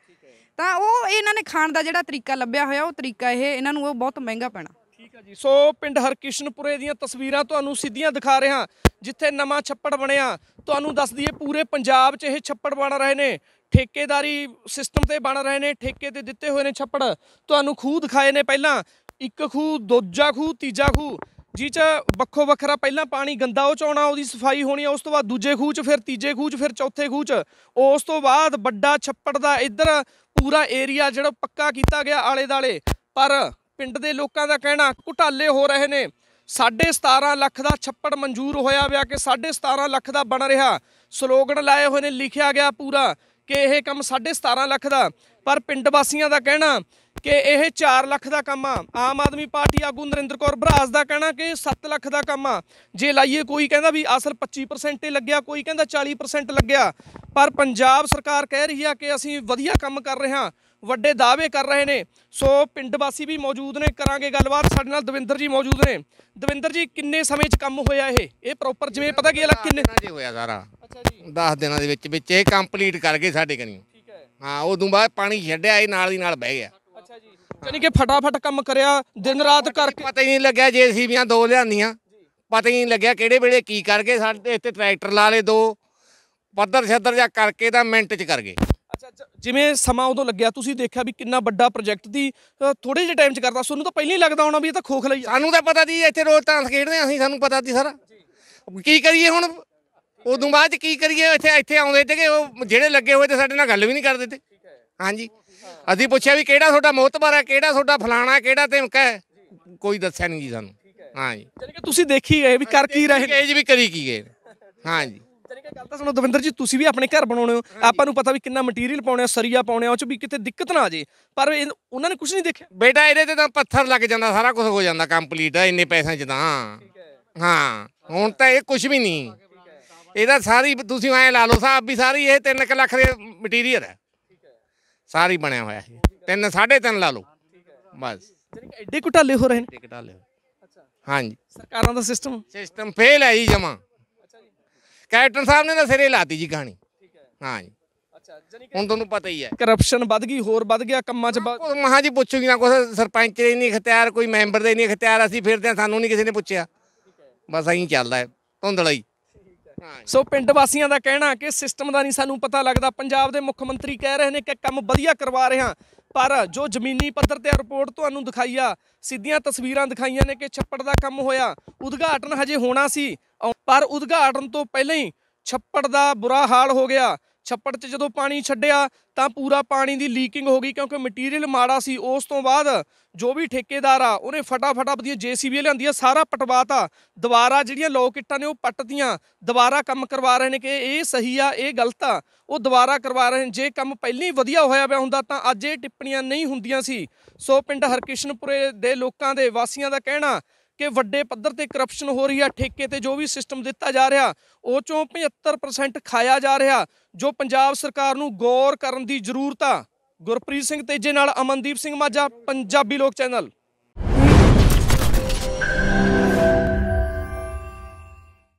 ਤਾਂ ਉਹ ਇਹਨਾਂ ਨੇ ਖਾਣ ਦਾ ਜਿਹੜਾ ਤਰੀਕਾ ਲੱਭਿਆ ਹੋਇਆ ਉਹ ਤਰੀਕਾ ਇਹ ਇਹਨਾਂ ਨੂੰ ਉਹ ਬਹੁਤ ਮਹਿੰਗਾ ਪੈਣਾ ਠੀਕ ਹੈ ਜੀ ਸੋ ਪਿੰਡ ਹਰਕਿਸ਼ਨਪੁਰੇ ਦੀਆਂ ਤਸਵੀਰਾਂ ਤੁਹਾਨੂੰ ਸਿੱਧੀਆਂ ਦਿਖਾ ਰਿਹਾ ਜਿੱਥੇ ਨਵਾਂ ਛੱਪੜ ਬਣਿਆ ਤੁਹਾਨੂੰ ਦੱਸ ਦਈਏ ਪੂਰੇ ਪੰਜਾਬ 'ਚ ਇਹ ਛੱਪੜ ਬਣ ਰਹੇ ਨੇ ਠੇਕੇਦਾਰੀ ਸਿਸਟਮ ਤੇ ਬਣ ਰਹੇ ਨੇ ਠੇਕੇ ਤੇ ਦਿੱਤੇ ਹੋਏ ਨੇ ਛੱਪੜ ਤੁਹਾਨੂੰ ਖੂਹ ਦਿਖਾਏ ਨੇ ਪਹਿਲਾਂ ਇੱਕ ਖੂਹ ਦੂਜਾ ਖੂਹ ਤੀਜਾ ਖੂਹ ਜੀ ਚ ਵੱਖੋ ਵੱਖਰਾ ਪਹਿਲਾਂ ਪਾਣੀ ਗੰਦਾ ਉਹ ਚਾਉਣਾ ਉਹਦੀ ਸਫਾਈ ਹੋਣੀ ਉਸ ਤੋਂ ਬਾਅਦ ਦੂਜੇ ਖੂਹ ਚ ਫਿਰ ਤੀਜੇ ਖੂਹ ਚ ਫਿਰ ਚੌਥੇ ਖੂਹ ਚ ਉਸ ਤੋਂ ਬਾਅਦ ਵੱਡਾ ਛੱਪੜ ਦਾ ਇੱਧਰ ਪੂਰਾ ਏਰੀਆ ਜਿਹੜਾ ਪੱਕਾ ਕੀਤਾ ਗਿਆ ਆਲੇ ਦਾਲੇ ਪਰ ਪਿੰਡ ਦੇ ਲੋਕਾਂ ਦਾ ਕਹਿਣਾ ਘੁਟਾਲੇ ਹੋ ਰਹੇ ਨੇ 17.5 ਲੱਖ ਦਾ ਛੱਪੜ ਮਨਜ਼ੂਰ ਹੋਇਆ ਵਿਆ ਕਿ 17.5 ਲੱਖ ਦਾ ਬਣ ਰਿਹਾ ਸਲੋਗਨ ਲਾਏ ਹੋਏ ਨੇ ਲਿਖਿਆ ਗਿਆ ਪੂਰਾ ਕਿ ਇਹ ਕੰਮ 17.5 ਲੱਖ ਦਾ ਪਰ ਪਿੰਡ ਵਾਸੀਆਂ ਦਾ ਕਹਿਣਾ ਕਿ ਇਹ 4 ਲੱਖ ਦਾ ਕੰਮ ਆ ਆਮ ਆਦਮੀ ਪਾਰਟੀ ਆਗੂ ਨਰਿੰਦਰ ਕੌਰ ਭਰਾਸ ਦਾ ਕਹਿਣਾ ਕਿ 7 ਲੱਖ ਦਾ ਕੰਮ ਆ ਜੇ ਲਾਈਏ ਕੋਈ ਕਹਿੰਦਾ ਵੀ ਅਸਲ 25% ਤੇ ਲੱਗਿਆ ਕੋਈ ਕਹਿੰਦਾ 40% ਲੱਗਿਆ ਪਰ ਪੰਜਾਬ ਸਰਕਾਰ ਕਹਿ ਰਹੀ ਆ ਕਿ ਅਸੀਂ ਵਧੀਆ ਕੰਮ ਕਰ ਰਹੇ ਹਾਂ ਵੱਡੇ ਦਾਅਵੇ ਕਰ ਰਹੇ ਨੇ ਸੋ ਪਿੰਡ ਵਾਸੀ ਵੀ ਮੌਜੂਦ ਨੇ ਕਰਾਂਗੇ ਗੱਲਬਾਤ ਸਾਡੇ ਨਾਲ ਦਵਿੰਦਰ ਜੀ ਮੌਜੂਦ ਨੇ ਦਵਿੰਦਰ ਜੀ ਕਿੰਨੇ ਸਮੇਂ 'ਚ ਕੰਮ ਹੋਇਆ ਇਹ ਇਹ ਪ੍ਰੋਪਰ ਜਿਵੇਂ ਪਤਾ ਕੀ ਲੱਗ ਕਿੰਨੇ ਜੀ ਹੋਇਆ ਸਾਰਾ ਅੱਛਾ ਜੀ 10 ਦਿਨਾਂ ਦੇ ਵਿੱਚ ਵਿੱਚ ਇਹ ਕੰਪਲੀਟ ਕਰ ਗਏ ਸਾਡੇ ਕਨੀ ਠੀਕ ਹੈ ਹਾਂ ਉਦੋਂ ਬਾਅਦ ਪਾਣੀ ਛੱਡਿਆ ਇਹ ਨਾਲ ਦੀ ਨਾਲ ਬਹਿ ਗਿਆ ਅੱਛਾ ਜੀ ਯਾਨੀ ਕਿ ਫਟਾਫਟ ਕੰਮ ਕਰਿਆ ਦਿਨ ਰਾਤ ਕਰਕੇ ਪਤਾ ਹੀ ਨਹੀਂ ਲੱਗਿਆ ਜੇ ਸੀਵੀਆਂ ਦੋ ਲਿਆਂਦੀਆਂ ਪਤਾ ਹੀ ਨਹੀਂ ਲੱਗਿਆ ਕਿਹੜੇ ਵੇਲੇ ਕੀ ਕਰ ਗਏ ਸਾਡੇ ਇੱਥੇ ਟਰੈਕਟਰ ਲਾ ਲੇ ਦੋ ਪੱਧਰ ਛੱਦਰ ਜਾਂ ਕਰਕੇ ਤਾਂ ਮਿੰਟ 'ਚ ਕਰ ਗਏ ਜਿਵੇਂ ਸਮਾਂ ਉਦੋਂ ਲੱਗਿਆ ਤੁਸੀਂ ਦੇਖਿਆ ਵੀ ਕਿੰਨਾ ਵੱਡਾ ਪ੍ਰੋਜੈਕਟ ਦੀ ਥੋੜੇ ਜਿਹੇ ਟਾਈਮ 'ਚ ਕਰਦਾ ਸਾਨੂੰ ਤਾਂ ਪਹਿਲਾਂ ਹੀ ਲੱਗਦਾ ਹੋਣਾ ਵੀ ਇਹ ਤਾਂ ਖੋਖਲਾ ਹੀ ਸਾਨੂੰ ਤਾਂ ਪਤਾ ਦੀ ਇੱਥੇ ਰੋਜ਼ ਤਾਂ ਖੇਡਦੇ ਆਂ ਅਸੀਂ ਸਾਨੂੰ ਪਤਾ ਦੀ ਸਾਰਾ ਕੀ ਕਰੀਏ ਹੁਣ ਉਦੋਂ ਬਾਅਦ ਕੀ ਕਰੀਏ ਇੱਥੇ ਇੱਥੇ ਆਉਂਦੇ ਤੇ ਉਹ ਜਿਹੜੇ ਲੱਗੇ ਹੋਏ ਤੇ ਸਾਡੇ ਨਾਲ ਗੱਲ ਵੀ ਨਹੀਂ ਕਰਦੇ ਤੇ ਹਾਂਜੀ ਅਸੀਂ ਪੁੱਛਿਆ ਵੀ ਕਿਹੜਾ ਤੁਹਾਡਾ ਮੋਤਬਰ ਹੈ ਕਿਹੜਾ ਤੁਹਾਡਾ ਫਲਾਣਾ ਕਿਹੜਾ ਧਮਕਾ ਹੈ ਕੋਈ ਦੱਸਿਆ ਨਹੀਂ ਜੀ ਸਾਨੂੰ ਹਾਂਜੀ ਯਾਨੀ ਤੁਸੀਂ ਦੇਖੀ ਗਏ ਵੀ ਕਰ ਕੀ ਰਹੇ ਨੇ ਇਹ ਜੀ ਵੀ ਕਰੀ ਕੀ ਗਏ ਹਾਂਜੀ ਨਹੀਂ ਗੱਲ ਤਾਂ ਸੁਣੋ ਦਵਿੰਦਰ ਜੀ ਤੁਸੀਂ ਵੀ ਆਪਣੇ ਘਰ ਬਣਾਉਣੇ ਹੋ ਆਪਾਂ ਨੂੰ ਪਤਾ ਵੀ ਕਿੰਨਾ ਮਟੀਰੀਅਲ ਪਾਉਣੇ ਆ ਸਰੀਆ ਪਾਉਣੇ ਆ ਉਹ ਚ ਵੀ ਕਿਤੇ ਦਿੱਕਤ ਨਾ ਆ ਜੇ ਪਰ ਉਹਨਾਂ ਨੇ ਕੁਝ ਨਹੀਂ ਦੇਖਿਆ ਬੇਟਾ ਇਹਦੇ ਤੇ ਤਾਂ ਪੱਥਰ ਲੱਗ ਜਾਂਦਾ ਸਾਰਾ ਕੁਝ ਹੋ ਜਾਂਦਾ ਕੰਪਲੀਟ ਇੰਨੇ ਪੈਸਿਆਂ 'ਚ ਤਾਂ ਹਾਂ ਹੁਣ ਤਾਂ ਇਹ ਕੁਝ ਵੀ ਨਹੀਂ ਇਹਦਾ ਸਾਰੀ ਤੁਸੀਂ ਐ ਲਾ ਲਓ ਸਾਹਿਬ ਵੀ ਸਾਰੀ ਇਹ 3 ਲੱਖ ਦੇ ਮਟੀਰੀਅਲ ਹੈ ਸਾਰੀ ਬਣਿਆ ਹੋਇਆ ਹੈ ਤਿੰਨ ਸਾਢੇ ਤਿੰਨ ਲਾ ਲਓ ਬਸ ਜਾਣੀ ਕਿ ਐਡੇ ਹੋ ਰਹੇ ਨੇ ਟਿਕਟਾ ਲਿਓ ਅੱਛਾ ਹਾਂਜੀ ਸਰਕਾਰਾਂ ਦਾ ਸਿਸਟਮ ਸਿਸਟਮ ਫੇਲ ਹੈ ਜੀ ਜਮਾ ਕੈਪਟਨ ਸਾਹਿਬ ਨੇ ਤਾਂ ਸਿਰੇ ਲਾਤੀ ਜੀ ਕਹਾਣੀ ਹਾਂ ਜੀ ਅੱਛਾ ਹੁਣ ਤੁਹਾਨੂੰ ਪਤਾ ਹੀ ਹੈ ਕਰਪਸ਼ਨ ਵੱਧ ਗਈ ਹੋਰ ਵੱਧ ਗਿਆ ਕੰਮਾਂ 'ਚ ਮਹਾ ਜੀ ਪੁੱਛੂਗੀ ਨਾ ਕੋਈ ਸਰਪੰਚ ਦੇ ਨਹੀਂ ਇਖਤਿਆਰ ਕੋਈ ਮੈਂਬਰ ਦੇ ਨਹੀਂ ਇਖਤਿਆਰ ਅਸੀਂ ਫਿਰਦੇ ਸਾਨੂੰ ਨਹੀਂ ਕਿਸੇ ਨੇ ਪੁੱਛਿਆ ਬਸ ਐਂ ਚੱਲਦਾ ਹੈ ਧੁੰਦਲਾ ਹੀ ਸੋ ਪਿੰਡ ਵਾਸੀਆਂ ਦਾ ਕਹਿਣਾ ਕਿ ਸਿਸਟਮ ਦਾ ਨਹੀਂ ਸਾਨੂੰ ਪਤਾ ਲੱਗਦਾ ਪੰਜਾਬ ਦੇ ਮੁੱਖ ਮੰਤਰੀ ਕਹਿ ਰਹੇ ਨੇ ਕਿ ਕੰਮ ਵਧੀਆ ਕਰਵਾ ਰਹੇ ਹਾਂ ਪਰ ਜੋ ਜ਼ਮੀਨੀ ਪੱਧਰ ਤੇ ਰਿਪੋਰਟ ਤੁਹਾਨੂੰ ਦਿਖਾਈ ਆ ਸਿੱਧੀਆਂ ਤਸਵੀਰਾਂ ਦਿਖਾਈਆਂ ਨੇ ਕਿ ਛੱਪੜ ਦਾ ਕੰਮ ਹੋਇਆ ਉਦਘਾਟਨ ਹਜੇ ਹੋਣਾ ਸੀ ਪਰ ਉਦਘਾਟਨ ਤੋਂ ਪਹਿਲਾਂ ਹੀ ਛੱਪੜ ਦਾ ਬੁਰਾ ਹਾਲ ਹੋ ਗਿਆ ਛੱਪੜ 'ਚ ਜਦੋਂ ਪਾਣੀ ਛੱਡਿਆ ਤਾਂ ਪੂਰਾ ਪਾਣੀ ਦੀ ਲੀਕਿੰਗ ਹੋ ਗਈ ਕਿਉਂਕਿ ਮਟੀਰੀਅਲ ਮਾੜਾ ਸੀ ਉਸ ਤੋਂ ਬਾਅਦ ਜੋ ਵੀ ਠੇਕੇਦਾਰ ਆ ਉਹਨੇ ਫਟਾਫਟ ਆਪਣੀਆਂ ਜੀਸੀਬੀ ਲਿਆਂਦੀਆਂ ਸਾਰਾ ਪਟਵਾਤਾ ਦੁਬਾਰਾ ਜਿਹੜੀਆਂ ਲੋਕ ਇੱਟਾਂ ਨੇ ਉਹ ਪੱਟਦੀਆਂ ਦੁਬਾਰਾ ਕੰਮ ਕਰਵਾ ਰਹੇ ਨੇ ਕਿ ਇਹ ਸਹੀ ਆ ਇਹ ਗਲਤ ਆ ਉਹ ਦੁਬਾਰਾ ਕਰਵਾ ਰਹੇ ਨੇ ਜੇ ਕੰਮ ਪਹਿਲਾਂ ਹੀ ਵਧੀਆ ਹੋਇਆ ਪਿਆ ਹੁੰਦਾ ਤਾਂ ਅੱਜ ਇਹ ਟਿੱਪਣੀਆਂ ਨਹੀਂ ਹੁੰਦੀਆਂ ਸੀ ਸੋ ਪਿੰਡ ਹਰਕਿਸ਼ਨਪੁਰੇ ਦੇ ਲੋਕਾਂ ਦੇ ਵਾਸੀਆਂ ਦਾ ਕਹਿਣਾ ਕਿ ਵੱਡੇ ਪੱਧਰ ਤੇ ਕਰਪਸ਼ਨ ਹੋ ਰਹੀ ਹੈ ਠੇਕੇ ਤੇ ਜੋ ਵੀ ਸਿਸਟਮ ਦਿੱਤਾ ਜਾ ਰਿਹਾ ਉਹ ਚੋਂ 75% ਖਾਇਆ ਜਾ ਰਿਹਾ ਜੋ ਪੰਜਾਬ ਸਰਕਾਰ ਨੂੰ ਗੌਰ ਕਰਨ ਦੀ ਜ਼ਰੂਰਤ ਆ ਗੁਰਪ੍ਰੀਤ ਸਿੰਘ ਤੇਜੇ ਨਾਲ ਅਮਨਦੀਪ ਸਿੰਘ ਮਾਝਾ ਪੰਜਾਬੀ ਲੋਕ ਚੈਨਲ